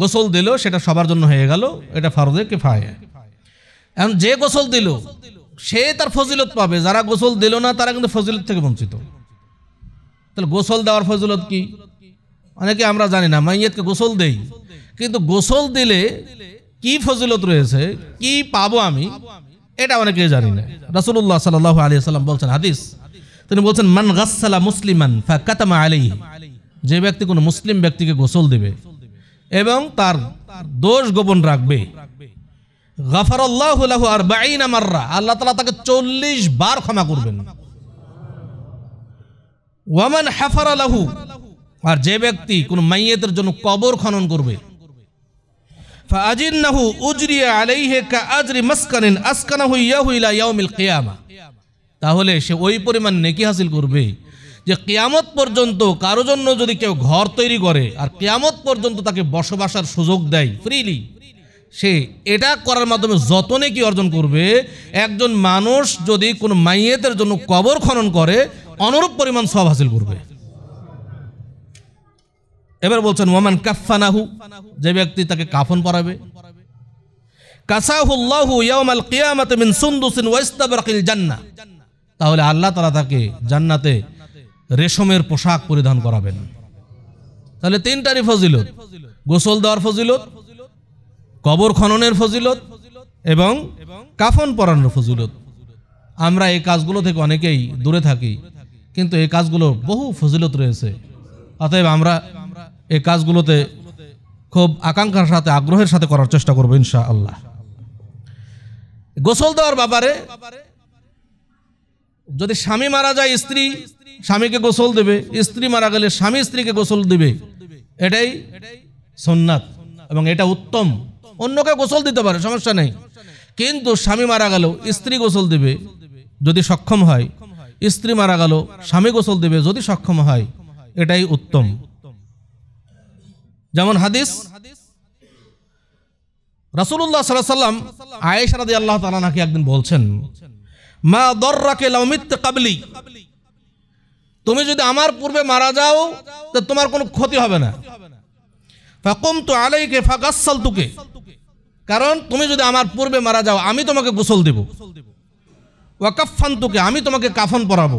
A: গোসল দিল সেটা সবার জন্য হয়ে গেল এটা ফরদে কেফায়া এখন যে গোসল দিল সে তার ফজিলত পাবে যারা গোসল দিল না তারা কিন্তু ফজিলত থেকে বঞ্চিত তাহলে গোসল দেওয়ার ফজিলত কি অনেকে আমরা জানি না মাইয়াতকে গোসল দেই কিন্তু গোসল দিলে কি ফজিলত রয়েছে কি পাবো আমি এটা অনেকে জানি না রাসুল্লাহ সাল্লাহ আলী সাল্লাম বলছেন হাদিস তিনি বলছেন মান গাসালা মুসলিমান ফাকাতামা আলী যে ব্যক্তি কোনো মুসলিম ব্যক্তিকে গোসল দেবে এবং তার দোষ গোপন রাখবে গাফার আল্লাহ আর বাইন আমাররা আল্লাহ তালা তাকে চল্লিশ বার ক্ষমা করবেন ওয়ামান হাফার আলাহু আর যে ব্যক্তি কোনো মাইয়েতের জন্য কবর খনন করবে ফাজিন্নাহু উজরিয়া আলাইহে কা আজরি মাসকানিন আসকানাহু ইয়াহু ইলা ইয়াউমিল তাহলে সে ওই পরিমাণ নেকি হাসিল করবে যে কেয়ামত পর্যন্ত কারো জন্য যদি কেউ ঘর তৈরি করে আর কেয়ামত পর্যন্ত তাকে বসবাসার সুযোগ দেয় ফ্রিলি সে এটা করার মাধ্যমে যত নেকি অর্জন করবে একজন মানুষ যদি কোনো মাইয়েতের জন্য কবর খনন করে অনুরূপ পরিমাণ সব হাসিল করবে এবার বলছেন ওমান কাফানাহু যে ব্যক্তি তাকে কাফন পরাবে কাসাহুল্লাহু ইয়াউমাল কিয়ামাতে মিন সুন্দুসিন ওয়াইস্তাবরাকিল জান্নাহ তাহলে আল্লাহ তাআলা তাকে জান্নাতে রেশমের পোশাক পরিধান করাবেন তাহলে তিনটারই ফজিলত গোসল দেওয়ার ফজিলত কবর খননের ফজিলত এবং কাফন পরানোর ফজিলত আমরা এই কাজগুলো থেকে অনেকেই দূরে থাকি কিন্তু এই কাজগুলো বহু ফজিলত রয়েছে অতএব আমরা এই কাজগুলোতে খুব আকাঙ্ক্ষার সাথে আগ্রহের সাথে করার চেষ্টা করবো ইনশা আল্লাহ গোসল দেওয়ার ব্যাপারে যদি স্বামী মারা যায় স্ত্রী স্বামীকে গোসল দেবে স্ত্রী মারা গেলে স্বামী স্ত্রীকে গোসল দেবে এটাই সন্ন্যাত এবং এটা উত্তম অন্যকে গোসল দিতে পারে সমস্যা নেই কিন্তু স্বামী মারা গেল স্ত্রী গোসল দেবে যদি সক্ষম হয় স্ত্রী মারা গেল স্বামী গোসল দেবে যদি সক্ষম হয় এটাই উত্তম যেমন হাদিস রাসুল্লাহ সাল্লাম আয়েশারাদি আল্লাহ একদিন বলছেন মা দর্রাকে কাবলি তুমি যদি আমার পূর্বে মারা যাও তো তোমার কোনো ক্ষতি হবে না ফাকুম তো আলাইকে তুকে কারণ তুমি যদি আমার পূর্বে মারা যাও আমি তোমাকে গোসল দেব ওয়াকাফান তুকে আমি তোমাকে কাফন পরাবো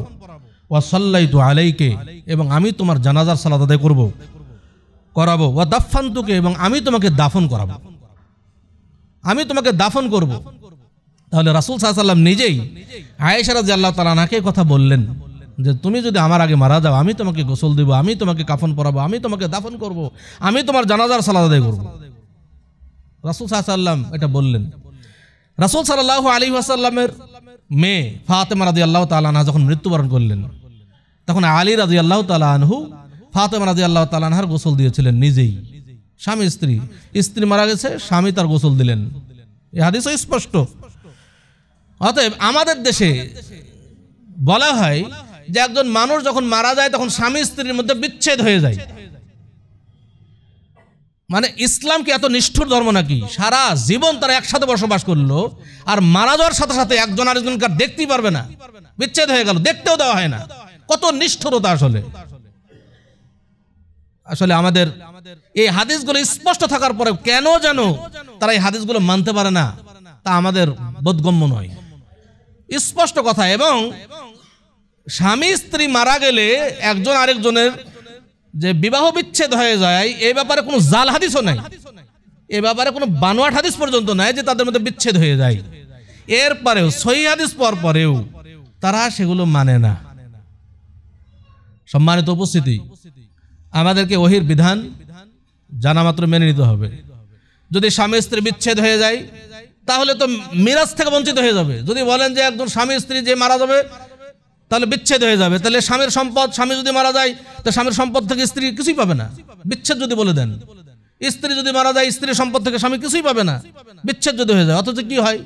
A: সাল্লাই তু আলাইকে এবং আমি তোমার জানাজার সালাদ আদায় করবো করাবো ও দাফান্তুকে এবং আমি তোমাকে দাফন করাবো আমি তোমাকে দাফন করব তাহলে রাসুল সাহাশাল্লাম নিজেই আয়েশারাজ আল্লাহ তালানাকে কথা বললেন যে তুমি যদি আমার আগে মারা যাও আমি তোমাকে গোসল দেবো আমি তোমাকে কাফন পরাবো আমি তোমাকে দাফন করব। আমি তোমার জানাজার সালাদ করবো রাসুল সাহসাল্লাম এটা বললেন রাসুল সাল্লাহ আলী আসাল্লামের মেয়ে ফাতেমা রাজি আল্লাহ তালানা যখন মৃত্যুবরণ করলেন তখন আলী রাজি আল্লাহ তালা আনহু ফাতেমা রাজি আল্লাহ তালানহার গোসল দিয়েছিলেন নিজেই স্বামী স্ত্রী স্ত্রী মারা গেছে স্বামী তার গোসল দিলেন এ স্পষ্ট অতএব আমাদের দেশে বলা হয় যে একজন মানুষ যখন মারা যায় তখন স্বামী স্ত্রীর মধ্যে বিচ্ছেদ হয়ে যায় মানে ইসলাম কি এত নিষ্ঠুর ধর্ম নাকি সারা জীবন তারা একসাথে বসবাস করলো আর মারা যাওয়ার সাথে সাথে একজন আরেকজনকে দেখতেই পারবে না বিচ্ছেদ হয়ে গেল দেখতেও দেওয়া হয় না কত নিষ্ঠুরতা আসলে আসলে আমাদের এই হাদিসগুলো স্পষ্ট থাকার পরে কেন যেন তারা এই হাদিসগুলো মানতে পারে না তা আমাদের বোধগম্য নয় স্পষ্ট কথা এবং স্বামী স্ত্রী মারা গেলে একজন আরেকজনের যে বিবাহ বিচ্ছেদ হয়ে যায় এই ব্যাপারে কোনো জাল হাদিসও নাই এ ব্যাপারে কোনো বানোয়াট হাদিস পর্যন্ত নাই যে তাদের মধ্যে বিচ্ছেদ হয়ে যায় এরপরেও সহি হাদিস পর পরেও তারা সেগুলো মানে না সম্মানিত উপস্থিতি আমাদেরকে ওহির বিধান জানা মাত্র মেনে নিতে হবে যদি স্বামী স্ত্রী বিচ্ছেদ হয়ে যায় তাহলে তো মিরাজ থেকে বঞ্চিত হয়ে যাবে যদি বলেন যে একজন স্বামী স্ত্রী যে মারা যাবে তাহলে বিচ্ছেদ হয়ে যাবে তাহলে স্বামীর সম্পদ স্বামী যদি মারা যায় তো স্বামীর সম্পদ থেকে স্ত্রী কিছুই পাবে না বিচ্ছেদ যদি বলে দেন স্ত্রী যদি মারা যায় স্ত্রীর সম্পদ থেকে স্বামী কিছুই পাবে না বিচ্ছেদ যদি হয়ে যায় অথচ কি হয়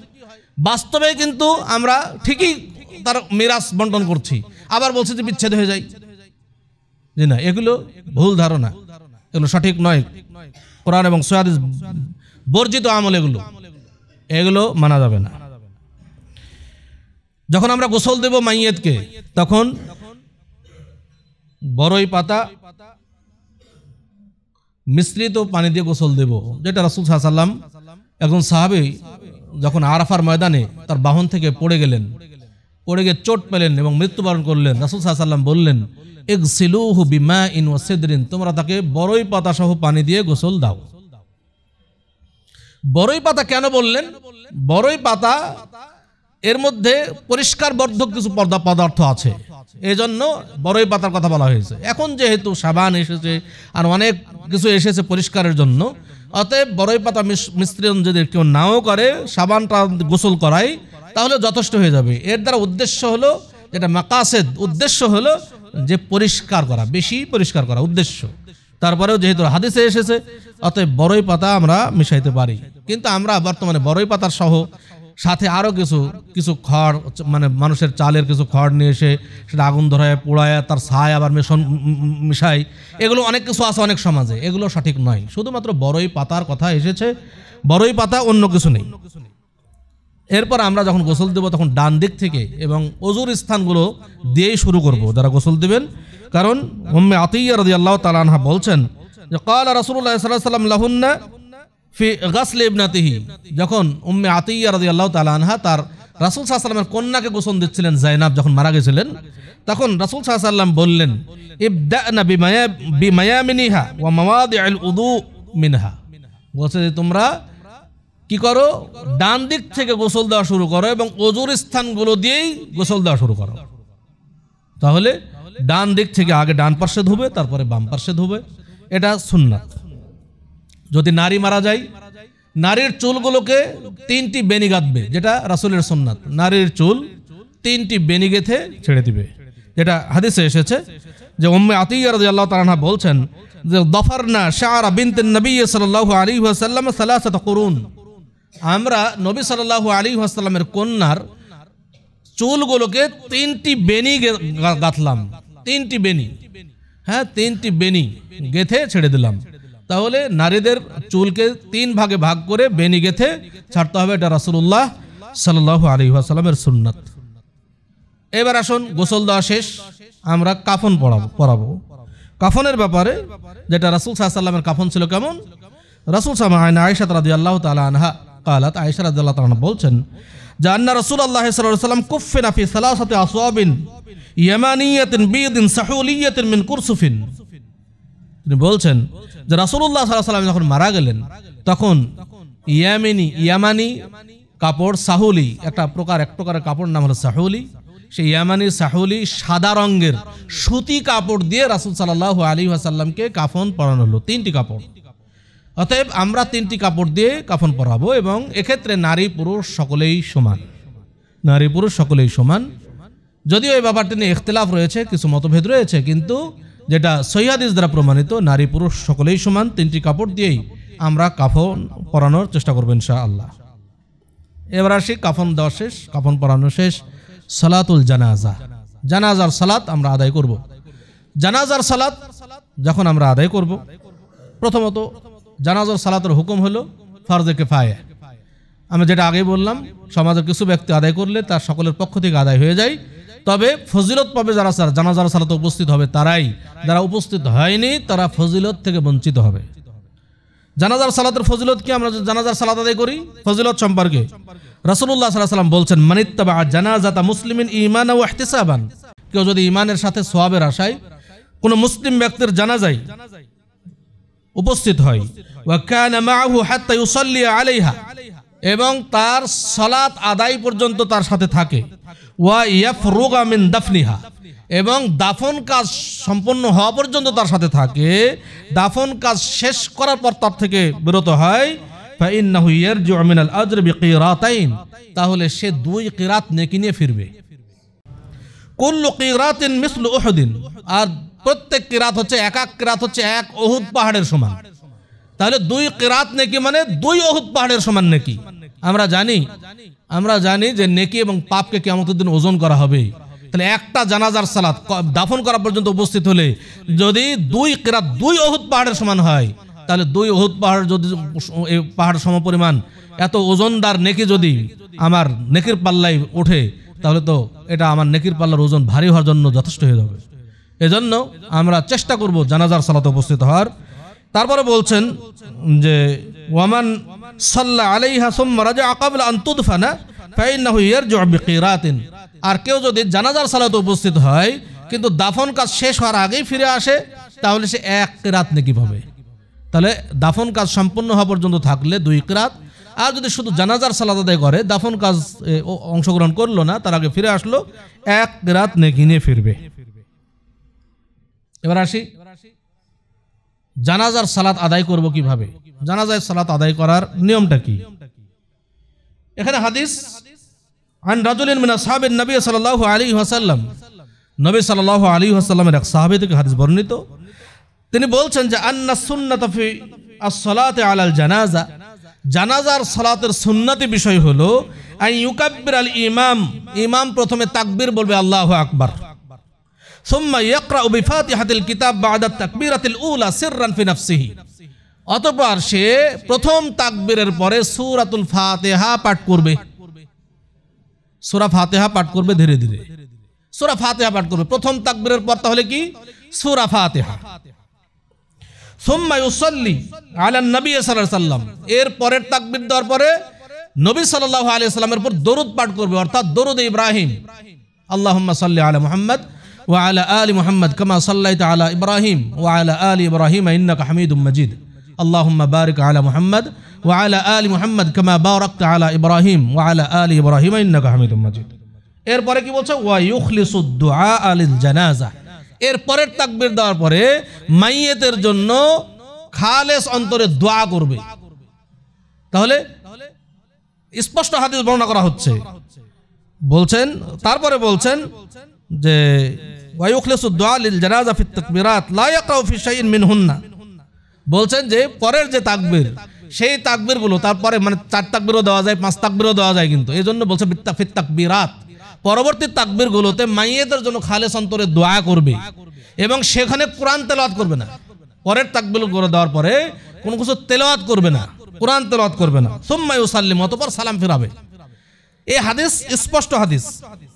A: বাস্তবে কিন্তু আমরা ঠিকই তার মিরাজ বন্টন করছি আবার বলছি যে বিচ্ছেদ হয়ে যায় যে না এগুলো ভুল ধারণা এগুলো সঠিক নয় কোরআন এবং সোয়াদিস বর্জিত আমল এগুলো এগুলো মানা যাবে না যখন আমরা গোসল দেব মাইয়েতকে তখন বড়ই পাতা মিশ্রিত পানি দিয়ে গোসল দেব যেটা রাসুল সাহা সাল্লাম একজন সাহাবি যখন আরাফার ময়দানে তার বাহন থেকে পড়ে গেলেন পড়ে গিয়ে চোট পেলেন এবং মৃত্যুবরণ করলেন রাসুল সাল্লাম বললেন এক সিলুহু বিমা ইন ওয়াসেদরিন তোমরা তাকে বড়ই সহ পানি দিয়ে গোসল দাও বড়ই পাতা কেন বললেন বড়ই পাতা এর মধ্যে পরিষ্কার বর্ধক কিছু পর্দা পদার্থ আছে এজন্য বড়ই পাতার কথা বলা হয়েছে এখন যেহেতু সাবান এসেছে আর অনেক কিছু এসেছে পরিষ্কারের জন্য অতএব বড়ই পাতা মিস্ত্রিজন যদি কেউ নাও করে সাবানটা গোসল করায় তাহলে যথেষ্ট হয়ে যাবে এর দ্বারা উদ্দেশ্য হলো যেটা মাকাসেদ উদ্দেশ্য হলো যে পরিষ্কার করা বেশি পরিষ্কার করা উদ্দেশ্য তারপরেও যেহেতু হাদিসে এসেছে অতএব বড়ই পাতা আমরা মিশাইতে পারি কিন্তু আমরা বর্তমানে বড়ই পাতার সহ সাথে আরও কিছু কিছু খড় মানে মানুষের চালের কিছু খড় নিয়ে এসে সেটা আগুন ধরায় পোড়ায় তার ছায় আবার মেশন মিশাই এগুলো অনেক কিছু আছে অনেক সমাজে এগুলো সঠিক নয় শুধুমাত্র বড়ই পাতার কথা এসেছে বড়ই পাতা অন্য কিছু নেই এরপর আমরা যখন গোসল দেব তখন ডান দিক থেকে এবং অজুর স্থানগুলো দিয়েই শুরু করব যারা গোসল দেবেন কারণ হোম্মে আতিয়া রদি আল্লাহ তালানহা বলছেন যে কাল রসুল্লাহ সাল্লাম লাহুন্না ফি গাসল ইবনাতিহি যখন উম্মে আতিয়া রদি আল্লাহ তালানহা তার রাসুল সাহাশাল্লামের কন্যাকে গোসল দিচ্ছিলেন জাইনাব যখন মারা গেছিলেন তখন রাসুল সাহাশাল্লাম বললেন ইবদানা বিমায়া বিমায়ামিনিহা ও মাওয়াদি উদু মিনহা বলছে যে তোমরা কি করো ডান দিক থেকে গোসল দেওয়া শুরু করো এবং অজুর স্থানগুলো দিয়েই গোসল দেওয়া শুরু করো তাহলে ডান দিক থেকে আগে ডান পার্শ্বে ধুবে তারপরে বাম পার্শ্বে ধুবে এটা সুন্নাত যদি নারী মারা যায় নারীর চুলগুলোকে তিনটি বেনি গাঁথবে যেটা রাসুলের সুন্নাত নারীর চুল তিনটি বেনি গেঁথে ছেড়ে দিবে যেটা হাদিসে এসেছে যে ওম্মে আতিয়ার আল্লাহ তালাহা বলছেন যে দফার দফারনা শাহরা বিনতে নবী সাল্লাহ আলী সাল্লাম সালাসাত করুন আমরা নবী সাল্লাহ আলী আসসালামের কন্যার চুলগুলোকে তিনটি বেনি গাঁথলাম তিনটি বেনি হ্যাঁ তিনটি বেনি গেথে ছেড়ে দিলাম তাহলে নারীদের চুলকে তিন ভাগে ভাগ করে বেনি গেথে ছাড়তে হবে এটা রাসুল্লাহ সাল্লাহ আলী আসসালামের সুন্নাত এবার আসুন গোসল দেওয়া শেষ আমরা কাফন পড়াবো পরাবো কাফনের ব্যাপারে যেটা রাসুল সাহা সাল্লামের কাফন ছিল কেমন রাসুল সাহা আয়না আয়সাত রাদি আল্লাহ তালা আনহা কালাত আয়সা রাজ্লাহ তালান বলছেন যে আন্না রসুল আল্লাহ সাল্লাম কুফিন আফি সালাসাতে আসোয়াবিন ইয়ামানিয়াতিন বিদিন সাহুলিয়াতিন মিন কুরসুফিন তিনি বলছেন যে রাসুল্লাহ সাল্লাহ সাল্লাম যখন মারা গেলেন তখন ইয়ামিনি ইয়ামানি কাপড় সাহুলি একটা প্রকার এক প্রকারের কাপড় নাম হলো সাহুলি সেই ইয়ামানি সাহুলি সাদা রঙের সুতি কাপড় দিয়ে রাসুল সাল্লাহ আলী আসাল্লামকে কাফন পরানো হলো তিনটি কাপড় অতএব আমরা তিনটি কাপড় দিয়ে কাফন পরাবো এবং এক্ষেত্রে নারী পুরুষ সকলেই সমান নারী পুরুষ সকলেই সমান যদিও এই ব্যাপারটি নিয়ে ইখতলাফ রয়েছে কিছু মতভেদ রয়েছে কিন্তু যেটা সৈয়াদিস দ্বারা প্রমাণিত নারী পুরুষ সকলেই সমান তিনটি কাপড় দিয়েই আমরা কাফন পরানোর চেষ্টা করবেন শাহ আল্লাহ এবার আসি কাফন দেওয়া শেষ কাফন পরানো শেষ সালাতুল জানাজা জানাজার সালাত আমরা আদায় করব জানাজার সালাত যখন আমরা আদায় করব প্রথমত জানাজার সালাতের হুকুম হলো ফরজে কেফায়া আমি যেটা আগে বললাম সমাজের কিছু ব্যক্তি আদায় করলে তার সকলের পক্ষ থেকে আদায় হয়ে যায় তবে ফজিলত পাবে যারা স্যার জানাজার সালাতে উপস্থিত হবে তারাই যারা উপস্থিত হয়নি তারা ফজিলত থেকে বঞ্চিত হবে জানাজার সালাতের ফজিলত কি আমরা জানাজার সালাত আদায় করি ফজিলত সম্পর্কে রাসুল্লাহ সাল্লাম বলছেন মানিত্তাবা জানাজাতা মুসলিমিন ইমান ও এহতিসাবান কেউ যদি ইমানের সাথে সোয়াবের আশায় কোনো মুসলিম ব্যক্তির জানাজাই উপস্থিত হয় আলাইহা এবং তার সলাত আদায় পর্যন্ত তার সাথে থাকে ওয়া ইয়াফরুগ আমিন দাফনিহা এবং দাফন কাজ সম্পন্ন হওয়া পর্যন্ত তার সাথে থাকে দাফন কাজ শেষ করার পর তার থেকে বিরত হয় তাহলে সে দুই কিরাত নেকি নিয়ে ফিরবে কুল্লু কিরাতিন মিসলু ওহদিন আর প্রত্যেক কেরাত হচ্ছে এক এক কেরাত হচ্ছে এক অহুদ পাহাড়ের সমান তাহলে দুই কেরাত নেকি মানে দুই অহুদ পাহাড়ের সমান নেকি আমরা জানি আমরা জানি যে নেকি এবং পাপকে কেমন দিন ওজন করা হবে তাহলে একটা জানাজার সালাত দাফন করা পর্যন্ত উপস্থিত হলে যদি দুই কেরাত দুই অহুদ পাহাড়ের সমান হয় তাহলে দুই অহুদ পাহাড় যদি পাহাড় সমপরিমাণ এত ওজনদার নেকি যদি আমার নেকির পাল্লায় ওঠে তাহলে তো এটা আমার নেকির পাল্লার ওজন ভারী হওয়ার জন্য যথেষ্ট হয়ে যাবে এজন্য আমরা চেষ্টা করব জানাজার সালাতে উপস্থিত হওয়ার তারপরে বলছেন যে ওয়ামান সাল্লাহ আলাইহা সোম্মারাজা আকাবুল আন্তুদফানা ফাইনাহু জবিকিরাতিন আর কেউ যদি জানাজার সালাতে উপস্থিত হয় কিন্তু দাফন কাজ শেষ হওয়ার আগেই ফিরে আসে তাহলে সে এক রাত নাকি পাবে তাহলে দাফন কাজ সম্পূর্ণ হওয়া পর্যন্ত থাকলে দুই রাত আর যদি শুধু জানাজার সালাদ আদায় করে দাফন কাজ অংশগ্রহণ করলো না তার আগে ফিরে আসলো এক রাত নেকি নিয়ে ফিরবে এবার আসি জানাজার সালাত আদায় করব কিভাবে জানাজার সালাত আদায় করার নিয়মটা কি এখানে হাদিস আন রাজুলিন মিনা সাহাবের নবী সাল্লাহ আলী হাসাল্লাম নবী সাল্লাহ আলী হাসাল্লামের এক সাহাবে থেকে হাদিস বর্ণিত তিনি বলছেন যে আন্না সুন্নাতফি আসলাতে আলাল জানাজা জানাজার সালাতের সুন্নতি বিষয় হলো আই ইউকাব্বির আল ইমাম ইমাম প্রথমে তাকবির বলবে আল্লাহ আকবার সোম্মা ইয়াকরা উবিফাত হাতিল কিতাব বা আদাত তাকবিরাতিল উলা সিররান ফিনাফসিহি সে প্রথম তাকবীরের পরে সুরাতুল ফাতেহা পাঠ করবে সুরা ফাতেহা পাঠ করবে ধীরে ধীরে সুরা ফাতেহা পাঠ করবে প্রথম তাকবীরের পর তাহলে কি সুরা ফাতেহা সোম্মা উসল্লি আলান নবী সাল্লাল্লাহু সাল্লাম এর পরের তাকবীর দেওয়ার পরে নবী সাল্লাহ আলাইহি সাল্লামের উপর দরুদ পাঠ করবে অর্থাৎ দরুদ ইব্রাহিম আল্লাহুম্মা সাল্লি আলা মুহাম্মদ وعلى آل محمد كما صليت على إبراهيم وعلى آل إبراهيم إنك حميد مجيد اللهم بارك على محمد وعلى آل محمد كما باركت على إبراهيم وعلى آل إبراهيم إنك حميد مجيد এরপরে কি বলছে ওয়াইখলিসু দুআ আলিল জানাজা এরপরের তাকবীর দেওয়ার পরে মাইয়েতের জন্য খালেস অন্তরে দোয়া করবে তাহলে স্পষ্ট হাদিস বর্ণনা করা হচ্ছে বলছেন তারপরে বলছেন যে বলছেন যে পরের যে তাকবির সেই গুলো তারপরে মানে চার তাকবিরও দেওয়া যায় পাঁচ তাকবিরও দেওয়া যায় কিন্তু এই জন্য বলছে বিরাত তাকবিরাত পরবর্তী গুলোতে মাইয়েদের জন্য খালে সন্তরে দোয়া করবে এবং সেখানে কোরআন তেলাওয়াত করবে না পরের তাকবিল করে দেওয়ার পরে কোনো কিছু তেলাওয়াত করবে না কোরআন তেলাওয়াত করবে না সোম্মায়ু সাল্লিম অতপর সালাম ফিরাবে এ হাদিস স্পষ্ট হাদিস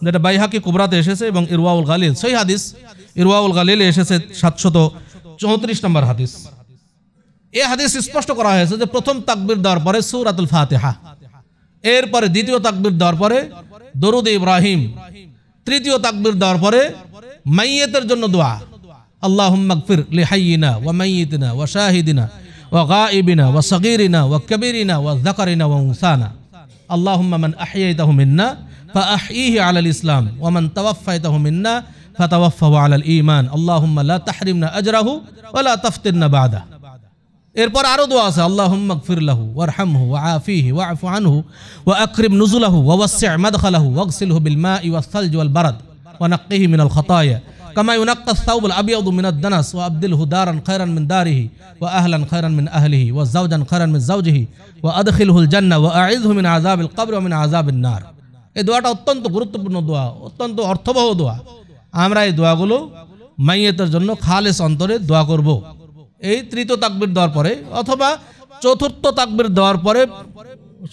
A: যেটা বাইহাকি কুবরাতে এসেছে এবং ইরওয়াউল গালিল সেই হাদিস ইরওয়াউল গালিলে এসেছে সাতশত চৌত্রিশ নম্বর হাদিস এ হাদিস স্পষ্ট করা হয়েছে যে প্রথম তাকবির দেওয়ার পরে সুরাতুল ফাতেহা এরপরে দ্বিতীয় তাকবির দেওয়ার পরে দরুদ ইব্রাহিম তৃতীয় তাকবির দেওয়ার পরে মাইয়েতের জন্য দোয়া আল্লাহ মকফির লিহাইনা ওয়া মাইয়েদিনা ওয়া শাহিদিনা ওয়া ওয়া সগিরিনা ও কবিরিনা ও জাকারিনা ও উসানা اللهم من أحييته منا فأحييه على الإسلام ومن توفيته منا فتوفه على الإيمان اللهم لا تحرمنا أجره ولا تفتنا بعده এরপর আরো দোয়া আছে আল্লাহুম্মা গফির লাহু ওয়ারহামহু ওয়াআফিহি ওয়াআফু আনহু ওয়া আকরিম নুজুলাহু ওয়া ওয়াসসি' মাদখালাহু ওয়াগসিলহু বিল মাই ওয়াস সালজি ওয়াল বারাদ ওয়া নাক্কিহি মিনাল খাতায়া কামাই ইউনাক্কা সাউবুল আবিয়াদু মিনাদ দানাস ওয়া আবদিল হুদারান খায়রান মিন দারিহি ও আহলান খায়রান মিন আহলিহি ওয়া জাওজান খায়রান মিন জাওজিহি আদখিল হুল জান্না ও আইযহু মিন আযাবিল কবর ওয়া মিন আযাবিন নার এই দোয়াটা অত্যন্ত গুরুত্বপূর্ণ দোয়া অত্যন্ত অর্থবহ দোয়া আমরা এই দোয়াগুলো মাইয়েতের জন্য খালেস অন্তরে দোয়া করব এই তৃতীয় তাকবির দেওয়ার পরে অথবা চতুর্থ তাকবির দেওয়ার পরে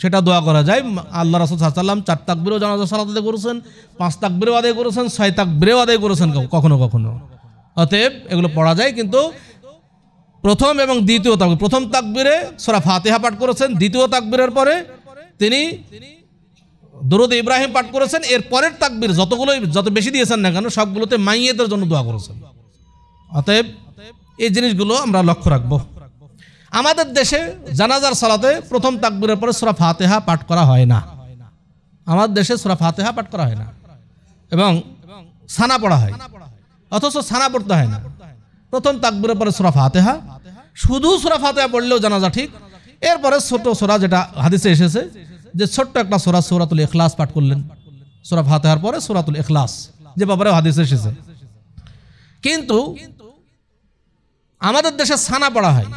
A: সেটা দোয়া করা যায় আল্লাহ রাসুল সাহাশাল্লাম চার তাকবিরেও জানাজা সালাত আদায় করেছেন পাঁচ তাকবিরেও আদায় করেছেন ছয় তাকবিরেও আদায় করেছেন কখনো কখনো অতএব এগুলো পড়া যায় কিন্তু প্রথম এবং দ্বিতীয় তাকবির প্রথম তাকবিরে সরা ফাতেহা পাঠ করেছেন দ্বিতীয় তাকবিরের পরে তিনি দরুদ ইব্রাহিম পাঠ করেছেন এর পরের তাকবির যতগুলোই যত বেশি দিয়েছেন না কেন সবগুলোতে মাইয়েদের জন্য দোয়া করেছেন অতএব এই জিনিসগুলো আমরা লক্ষ্য রাখবো আমাদের দেশে জানাজার সালাতে প্রথম তাকবিরের পরে সুরা ফাতেহা পাঠ করা হয় না আমার দেশে সুরা ফাতেহা পাঠ করা হয় না এবং সানা পড়া হয় অথচ সানা পড়তে হয় না প্রথম তাকবিরের পরে সুরা ফাতেহা শুধু সুরা ফাতেহা পড়লেও জানাজা ঠিক এরপরে ছোট সোরা যেটা হাদিসে এসেছে যে ছোট্ট একটা সোরা সোরাতুল এখলাস পাঠ করলেন সোরা ফাতেহার পরে সোরাতুল এখলাস যে ব্যাপারে হাদিসে এসেছে কিন্তু আমাদের দেশে সানা পড়া হয়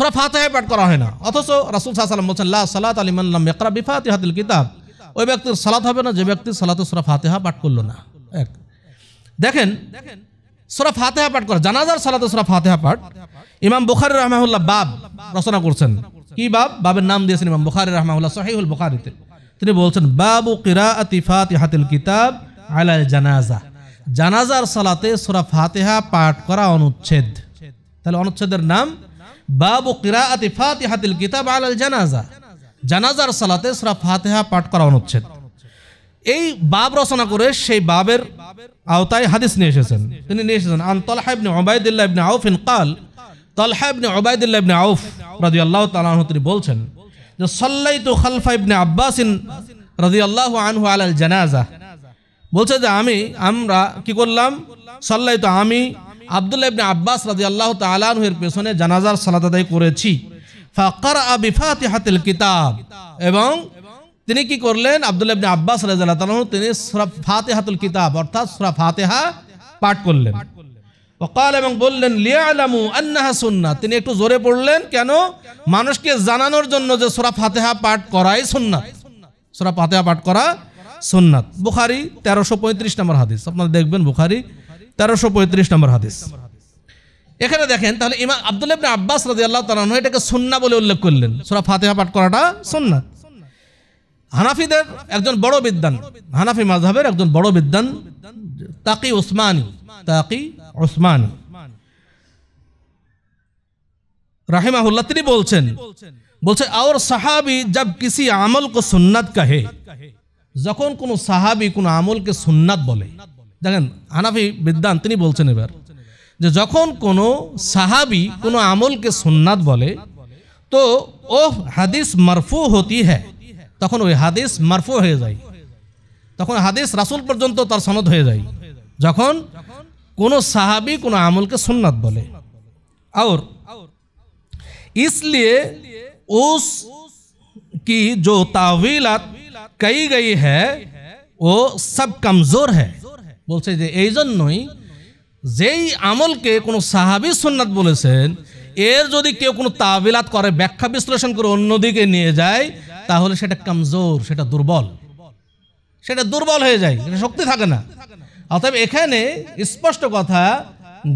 A: সুরা ফাতে পাঠ করা হয় না অথচ রাসুল সাহাশাল্লাম বলছেন সালাত সালাত আলিমাল্লাম একরা বিফাতে হাতিল কিতাব ওই ব্যক্তির সালাত হবে না যে ব্যক্তির সালাতে সুরা ফাতেহা পাঠ করলো না এক দেখেন সুরা ফাতেহা পাঠ করা জানাজার সালাতে সুরা ফাতেহা পাঠ ইমাম বুখারি রহমাহুল্লাহ বাব রচনা করছেন কি বাব বাবের নাম দিয়েছেন ইমাম বুখারি রহমাহুল্লাহ সহিউল বুখারিতে তিনি বলছেন বাবু কিরা আতিফাতে হাতিল কিতাব আলাল জানাজা জানাজার সালাতে সোরা ফাতেহা পাঠ করা অনুচ্ছেদ তাহলে অনুচ্ছেদের নাম বাবু ফাতে হাতিল কিতাব আলাল জানাজা জানাজার সালাতে সূরা ফাতেহা পাঠ করা অনুচ্ছেদ এই বাব রচনা করে সেই বাবের আওতায় হাদিস নিয়ে এসেছেন তিনি নিয়ে এসেছেন আন তলহা ইবনে ওবায়দুল্লাহ ইবনে ইন কাল তলহা ইবনে ওবায়দুল্লাহ ইবনে আউফ রাজি আল্লাহ আনহু তিনি বলছেন যে সাল্লাইতু খালফা ইবনে রাজি আল্লাহ আনহু আলাল জানাজা বলছে যে আমি আমরা কি করলাম তো আমি আবদুল্লাহ ইবনে আব্বাস রাজি আল্লাহ তালাহের পেছনে জানাজার সালাত আদায় করেছি ফাকার আবিফাতে হাতিল কিতাব এবং তিনি কি করলেন আবদুল্লাহ ইবনে আব্বাস রাজি আল্লাহ তালাহ তিনি সুরাফ ফাতে হাতুল কিতাব অর্থাৎ সুরা ফাতেহা পাঠ করলেন ওকাল এবং বললেন লিয়ালামু আন্নাহা সুন্না তিনি একটু জোরে পড়লেন কেন মানুষকে জানানোর জন্য যে সুরা ফাতেহা পাঠ করাই সুন্নাত সুরা ফাতেহা পাঠ করা সুন্নাত বুখারি তেরোশো পঁয়ত্রিশ নম্বর হাদিস আপনারা দেখবেন বুখারি তেরোশো পঁয়ত্রিশ নম্বর হাদিস এখানে দেখেন তাহলে ইমাম আবদুল ইবনে আব্বাস রাজি আল্লাহ তালন এটাকে সুন্না বলে উল্লেখ করলেন সুরা ফাতেহা পাঠ করাটা সুন্না হানাফিদের একজন বড় বিদ্যান হানাফি মাঝহের একজন বড় বিদ্যান তাকি ওসমানী তাকি ওসমান রাহিমাহুল্লাহ তিনি বলছেন বলছে আওর সাহাবি জব কিসি আমল কো সুন্নাত কাহে যখন কোন সাহাবি কোন আমলকে সুন্নাত বলে দেখেন হানাফি বিদ্যান তিনি বলছেন এবার যে যখন কোনো সাহাবি কোনো আমলকে সুন্নাত বলে তো ও হাদিস মারফু হতি হ্যাঁ তখন ওই হাদিস মারফু হয়ে যায় তখন হাদিস রাসুল পর্যন্ত তার সনদ হয়ে যায় যখন কোনো সাহাবি কোনো আমলকে সুন্নাত বলে আর ইসলিয়ে উস কি যে तावीलात কই গই है ও সব কমজোর है বলছে যে এই জন্যই যেই আমলকে কোনো সাহাবি সন্ন্যাত বলেছেন এর যদি কেউ কোনো তাবিলাত করে ব্যাখ্যা বিশ্লেষণ করে অন্যদিকে নিয়ে যায় তাহলে সেটা কমজোর সেটা দুর্বল সেটা দুর্বল হয়ে যায় সেটা শক্তি থাকে না অতএব এখানে স্পষ্ট কথা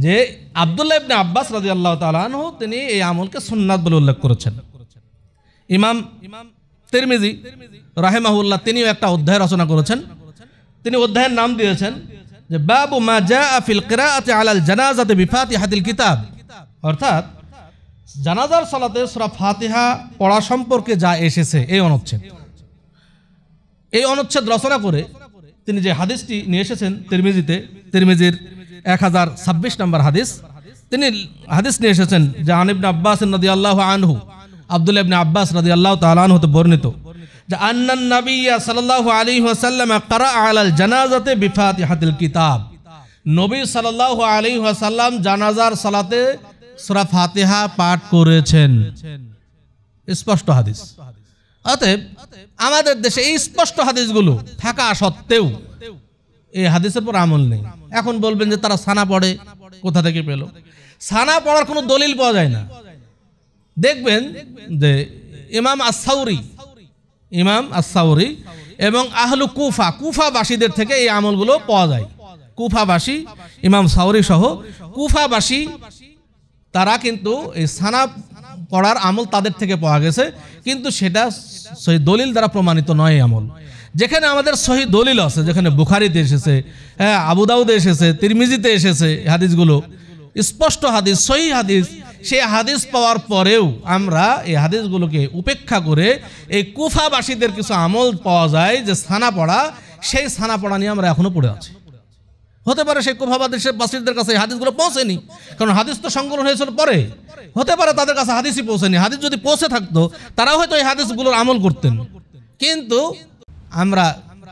A: যে আবদুল্লাহ ইবনে আব্বাস রাজি আল্লাহ তালানহ তিনি এই আমলকে সুন্নাত বলে উল্লেখ করেছেন ইমাম ইমাম তিরমিজি রাহেমাহুল্লাহ তিনিও একটা অধ্যায় রচনা করেছেন তিনি অধ্যায়ের নাম দিয়েছেন যে বাবু মা আফিল কেরাতে আলাল জানাজাতে বিফাতি হাতিল কিতাব অর্থাৎ জানাজার সালাতে সুরা ফাতিহা পড়া সম্পর্কে যা এসেছে এই অনুচ্ছেদ এই অনুচ্ছেদ রচনা করে তিনি যে হাদিসটি নিয়ে এসেছেন তিরমিজিতে তিরমিজির এক হাজার ছাব্বিশ নম্বর হাদিস তিনি হাদিস নিয়ে এসেছেন যে আব্বাস নদী আল্লাহ আনহু আবদুল্লাবনে আব্বাস নদী আল্লাহ তালান হতে বর্ণিত যে আন্নান নাবিয়া সাল্লাহ আলী ওসাল্লাম কারা আলাল জানাজাতে বিফাত হাতিল কিতাব নবী সাল্লাহ আলী ওসাল্লাম জানাজার সালাতে সুরা ফাতেহা পাঠ করেছেন স্পষ্ট হাদিস অতএব আমাদের দেশে এই স্পষ্ট হাদিসগুলো থাকা সত্ত্বেও এই হাদিসের পর আমল নেই এখন বলবেন যে তারা সানা পড়ে কোথা থেকে পেল সানা পড়ার কোনো দলিল পাওয়া যায় না দেখবেন যে ইমাম আসাউরি ইমাম আসাউরি এবং আহলু কুফা কুফাবাসীদের থেকে এই আমলগুলো পাওয়া যায় কুফাবাসী ইমাম সাউরি সহ কুফাবাসী তারা কিন্তু এই সানা পড়ার আমল তাদের থেকে পাওয়া গেছে কিন্তু সেটা সহি দলিল দ্বারা প্রমাণিত নয় আমল যেখানে আমাদের সহি দলিল আছে যেখানে বুখারিতে এসেছে হ্যাঁ আবুদাউদে এসেছে তিরমিজিতে এসেছে হাদিসগুলো স্পষ্ট হাদিস সহি হাদিস সেই হাদিস পাওয়ার পরেও আমরা এই হাদিসগুলোকে উপেক্ষা করে এই কুফাবাসীদের কিছু আমল পাওয়া যায় যে সানা পড়া সেই সানা পড়া নিয়ে আমরা এখনও পড়ে আছি হতে পারে সেই কুফাবাসীদের কাছে কাছে হাদিসগুলো পৌঁছেনি কারণ হাদিস তো সংগ্রহ হয়েছিল পরে হতে পারে তাদের কাছে হাদিসই পৌঁছেনি হাদিস যদি পৌঁছে থাকতো তারা হয়তো এই হাদিসগুলোর আমল করতেন কিন্তু আমরা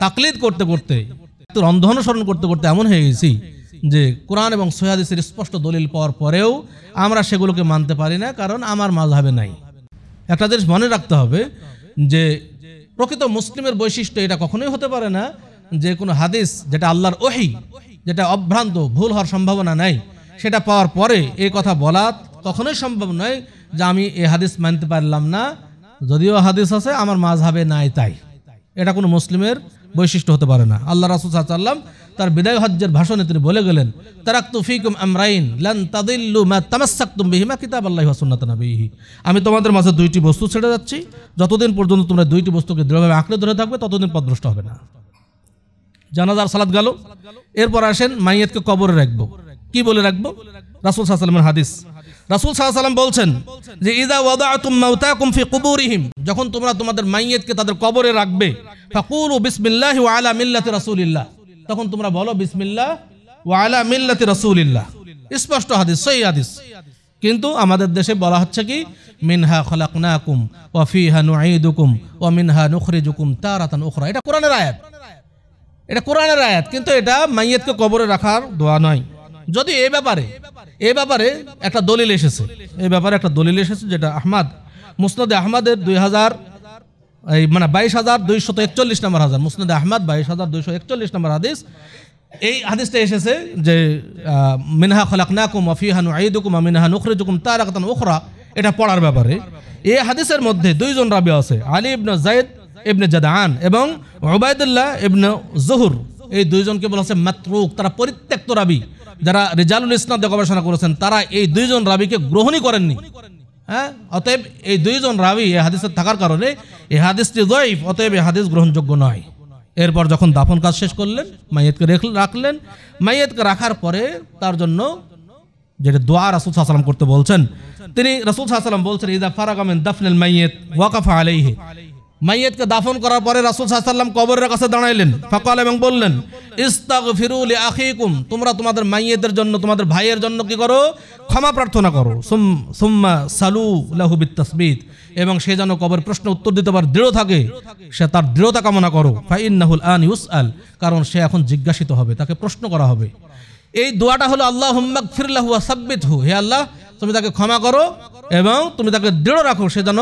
A: তাকলিদ করতে করতে অন্ধ অনুসরণ করতে করতে এমন হয়ে গেছি যে কোরআন এবং সৈয়াদিসের স্পষ্ট দলিল পাওয়ার পরেও আমরা সেগুলোকে মানতে পারি না কারণ আমার মাঝহাবে নাই একটা জিনিস মনে রাখতে হবে যে প্রকৃত মুসলিমের বৈশিষ্ট্য এটা কখনোই হতে পারে না যে কোনো হাদিস যেটা আল্লাহর ওহি যেটা অভ্রান্ত ভুল হওয়ার সম্ভাবনা নাই সেটা পাওয়ার পরে এই কথা বলা কখনোই সম্ভব নয় যে আমি এ হাদিস মানতে পারলাম না যদিও হাদিস আছে আমার মাঝহাবে নাই তাই এটা কোনো মুসলিমের বৈশিষ্ট্য হতে পারে না আল্লাহ রাসুল সাল্লাম তার বিদায় হজ্জের ভাষণে তিনি বলে গেলেন তাদিল্লু মা আল্লাহ আমি তোমাদের মাঝে দুইটি বস্তু ছেড়ে যাচ্ছি যতদিন পর্যন্ত তোমরা দুইটি বস্তুকে দৃঢ়ভাবে আঁকড়ে ধরে থাকবে ততদিন পদ্রষ্ট হবে না জানাজার সালাদ গেল এরপর আসেন মাইয়াতকে কবরে রাখবো কি বলে রাখবো রাসুল সাল্লামের হাদিস রাসুল সাল্লাম বলছেন যে ইদা ওয়াদা তুমাউতা কুমফি কুবুরিহিম যখন তোমরা তোমাদের মাইয়েতকে তাদের কবরে রাখবে ফাকুল ও বিসমিল্লাহ আলা মিল্লাতে রাসুলিল্লাহ তখন তোমরা বলো বিসমিল্লাহ আলা মিল্লাতে রাসুলিল্লাহ স্পষ্ট হাদিস সেই হাদিস কিন্তু আমাদের দেশে বলা হচ্ছে কি মিনহা খলাকনাকুম ও ফিহা নুঈদুকুম ও মিনহা নুখরিজুকুম তারাতান উখরা এটা কোরআনের আয়াত এটা কোরআনের আয়াত কিন্তু এটা মাইয়েতকে কবরে রাখার দোয়া নয় যদি এ ব্যাপারে এ ব্যাপারে একটা দলিল এসেছে এ ব্যাপারে একটা দলিল এসেছে যেটা আহমাদ মুসনদে আহমাদের দুই হাজার এই মানে বাইশ হাজার দুইশত একচল্লিশ নম্বর হাজার মুসনদে আহমাদ বাইশ হাজার দুইশো একচল্লিশ নম্বর হাদিস এই হাদিসটা এসেছে যে মিনহা খলাকুম আফিহানু আইদুকুম মিনহা তার একতন ওখরা এটা পড়ার ব্যাপারে এই হাদিসের মধ্যে দুইজন রাবি আছে আলী ইবনে জায়দ ইবনে জাদান এবং ওবায়দুল্লাহ ইবনে জহুর এই দুইজনকে বলা হচ্ছে মাতরুক তারা পরিত্যক্ত রাবি যারা রেজালুল ইসলাম ইসলামদের গবেষণা করেছেন তারা এই দুইজন রাবিকে গ্রহণই করেননি হ্যাঁ অতএব এই দুইজন রাবি এ হাদিসে থাকার কারণে এ হাদিসটি জয়ীফ অতএব এ হাদিস গ্রহণযোগ্য নয় এরপর যখন দাফন কাজ শেষ করলেন মাইয়েতকে রাখলেন মাইয়েতকে রাখার পরে তার জন্য যেটা দোয়া রাসুল সাহসালাম করতে বলছেন তিনি রাসুল সাহসালাম বলছেন ইদা ফারাগামেন দাফনেল মাইয়েত ওয়াকাফা আলাইহে মাইয়েতকে দাফন করার পরে রাসুল সাহাশাল্লাম কবরের কাছে দাঁড়াইলেন ফাঁকাল এবং বললেন ইস্তাক ফিরুল আখিকুম তোমরা তোমাদের মাইয়েদের জন্য তোমাদের ভাইয়ের জন্য কি করো ক্ষমা প্রার্থনা করো সুম সুম্মা সালু লাহুবিত তসবিদ এবং সে যেন কবর প্রশ্ন উত্তর দিতে পারে দৃঢ় থাকে সে তার দৃঢ়তা কামনা করো নাহুল আন ইউস আল কারণ সে এখন জিজ্ঞাসিত হবে তাকে প্রশ্ন করা হবে এই দোয়াটা হলো আল্লাহ হুম্মাক ফিরুল্লাহু সাব্বিত হু হে আল্লাহ তুমি তাকে ক্ষমা করো এবং তুমি তাকে দৃঢ় রাখো সে যেন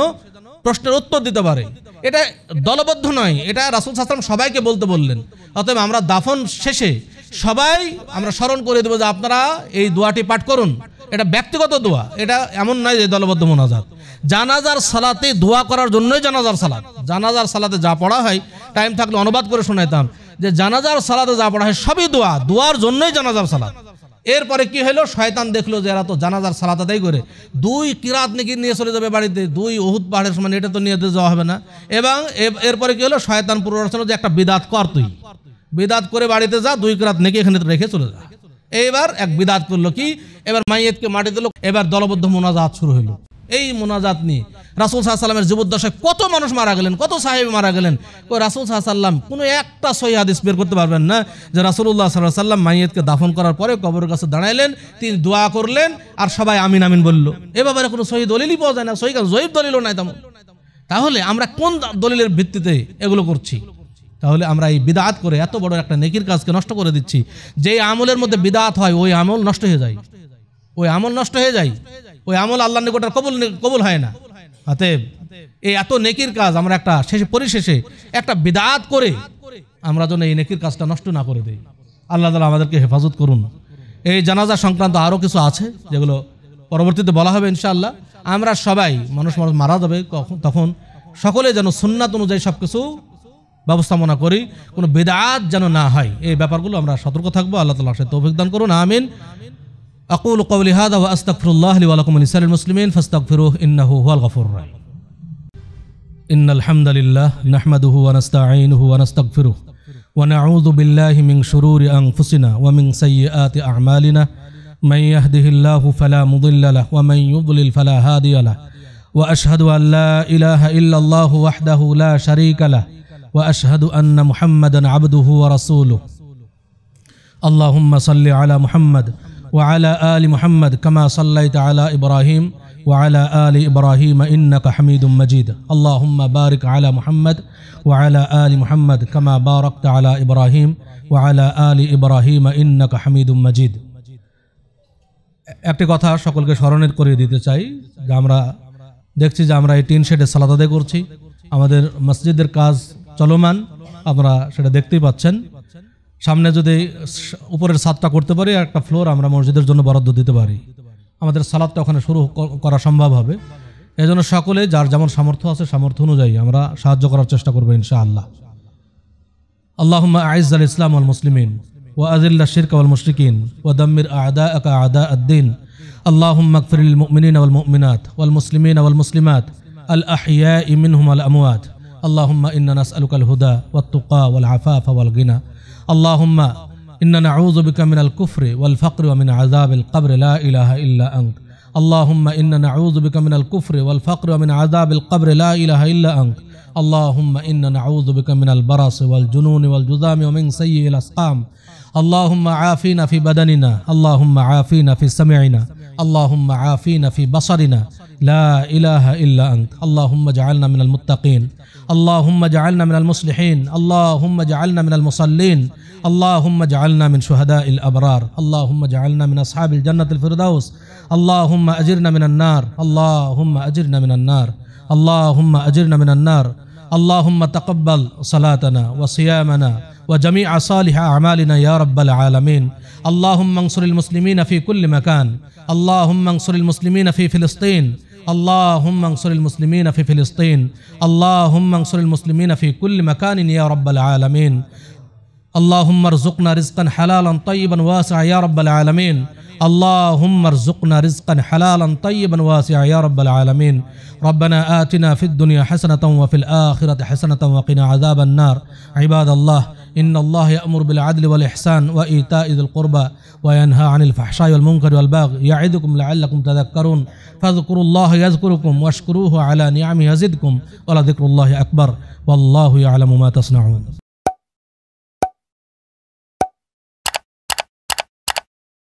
A: প্রশ্নের উত্তর দিতে পারে এটা দলবদ্ধ নয় এটা রাসুল সাসলাম সবাইকে বলতে বললেন অতএব আমরা দাফন শেষে সবাই আমরা স্মরণ করে দেবো যে আপনারা এই দোয়াটি পাঠ করুন এটা ব্যক্তিগত দোয়া এটা এমন নয় যে দলবদ্ধ মোনাজাত জানাজার সালাতে দোয়া করার জন্যই জানাজার সালাত জানাজার সালাতে যা পড়া হয় টাইম থাকলে অনুবাদ করে শোনাইতাম যে জানাজার সালাতে যা পড়া হয় সবই দোয়া দোয়ার জন্যই জানাজার সালাত এরপরে কি হলো শয়তান দেখলো যে এরা তো জানাজার সালাদা আদায় করে দুই কিরাত নাকি নিয়ে চলে যাবে বাড়িতে দুই ওহুদ পাহাড়ের সমান এটা তো নিয়ে যাওয়া হবে না এবং এরপরে কি হলো শয়তান পূর্বার্চনা যে একটা বিদাত কর তুই বিদাত করে বাড়িতে যা দুই কিরাত নাকি এখানে রেখে চলে যা এইবার এক বিদাত করলো কি এবার মাইয়েতকে দিল এবার দলবদ্ধ মোনাজাত শুরু হলো এই মোনাজাত নিয়ে রাসুল সাহাশাল্লামের জীবদ্দশায় কত মানুষ মারা গেলেন কত সাহেব মারা গেলেন ওই রাসুল সাহাশাল্লাম কোনো একটা সহি হাদিস বের করতে পারবেন না যে রাসুল্লাহ সাল্লাহ সাল্লাম মাইয়েতকে দাফন করার পরে কবর কাছে দাঁড়াইলেন তিনি দোয়া করলেন আর সবাই আমিন আমিন বলল এ ব্যাপারে কোনো সহি দলিলই পাওয়া যায় না সহি জৈব দলিলও নাই তেমন তাহলে আমরা কোন দলিলের ভিত্তিতে এগুলো করছি তাহলে আমরা এই বিদাত করে এত বড় একটা নেকির কাজকে নষ্ট করে দিচ্ছি যেই আমলের মধ্যে বিদাত হয় ওই আমল নষ্ট হয়ে যায় ওই আমল নষ্ট হয়ে যায় ওই আমল আল্লাহ নিকটার কবুল কবুল হয় না অতএব এই এত নেকির কাজ আমরা একটা শেষে পরিশেষে একটা বিদাত করে আমরা যেন এই নেকির কাজটা নষ্ট না করে দিই আল্লাহ তালা আমাদেরকে হেফাজত করুন এই জানাজা সংক্রান্ত আরও কিছু আছে যেগুলো পরবর্তীতে বলা হবে ইনশাআল্লাহ আমরা সবাই মানুষ মানুষ মারা যাবে তখন সকলে যেন সুন্নাত অনুযায়ী সব কিছু ব্যবস্থাপনা করি কোনো বেদাত যেন না হয় এই ব্যাপারগুলো আমরা সতর্ক থাকবো আল্লাহ তালা সে তৌফিক দান করুন আমিন أقول قولي هذا وأستغفر الله لي ولكم ولسائر المسلمين فاستغفروه إنه هو الغفور الرحيم إن الحمد لله نحمده ونستعينه ونستغفره ونعوذ بالله من شرور أنفسنا ومن سيئات أعمالنا من يهده الله فلا مضل له ومن يضلل فلا هادي له وأشهد أن لا إله إلا الله وحده لا شريك له وأشهد أن محمدا عبده ورسوله اللهم صل على محمد وعلى آل محمد كما صليت على إبراهيم وعلى آل إبراهيم إنك حميد مجيد اللهم بارك على محمد وعلى آل محمد كما باركت على إبراهيم وعلى آل إبراهيم إنك حميد مجيد একটি কথা সকলকে স্মরণের করিয়ে দিতে চাই যে আমরা দেখছি যে আমরা এই টিন শেডে সালাদ করছি আমাদের মসজিদের কাজ চলমান আমরা সেটা দেখতেই পাচ্ছেন সামনে যদি উপরের সাতটা করতে পারি আর একটা ফ্লোর আমরা মসজিদের জন্য বরাদ্দ দিতে পারি আমাদের সালাদটা ওখানে শুরু করা সম্ভব হবে এই জন্য সকলে যার যেমন সামর্থ্য আছে সামর্থ্য অনুযায়ী আমরা সাহায্য করার চেষ্টা করবো ইনশা আল্লাহ আল্লাহ আইজাল ইসলাম আল মুসলিমিন ও আজিল্লা শির কওয়াল মুশরিকিন ও দম্মির আদা আকা আদা আদ্দিন আল্লাহ মকফরিল মুমিন আল মুমিনাত ওয়াল মুসলিমিন আল মুসলিমাত আল আহিয়া ইমিন হুম আল আমুয়াত আল্লাহ ইন্নাস আলুক আল হুদা ওয়াত্তুকা ওয়াল আফা আফা ওয়াল গিনা اللهم إنا نعوذ بك من الكفر والفقر ومن عذاب القبر لا إله إلا أنت اللهم إنا نعوذ بك من الكفر والفقر ومن عذاب القبر لا إله إلا أنت اللهم إنا نعوذ بك من البرص والجنون والجذام ومن سيء الأسقام اللهم عافينا في بدننا اللهم عافينا في سمعنا اللهم عافينا في بصرنا لا إله إلا أنت اللهم اجعلنا من المتقين اللهم اجعلنا من المصلحين اللهم اجعلنا من المصلين اللهم اجعلنا من شهداء الأبرار اللهم اجعلنا من أصحاب الجنة الفردوس اللهم أجرنا من النار اللهم أجرنا من النار اللهم أجرنا من النار اللهم تقبل صلاتنا وصيامنا وجميع صالح أعمالنا يا رب العالمين اللهم انصر المسلمين في كل مكان اللهم انصر المسلمين في فلسطين اللهم انصر المسلمين في فلسطين اللهم انصر المسلمين في كل مكان يا رب العالمين اللهم ارزقنا رزقا حلالا طيبا واسعا يا رب العالمين اللهم ارزقنا رزقا حلالا طيبا واسعا يا رب العالمين ربنا آتنا في الدنيا حسنة وفي الآخرة حسنة وقنا عذاب النار عباد الله إن الله يأمر بالعدل والإحسان وإيتاء ذي القربى وينهى عن الفحشاء والمنكر والبغي يعدكم لعلكم تذكرون فاذكروا الله يذكركم واشكروه على نعمه يزدكم ولذكر الله أكبر والله يعلم ما تصنعون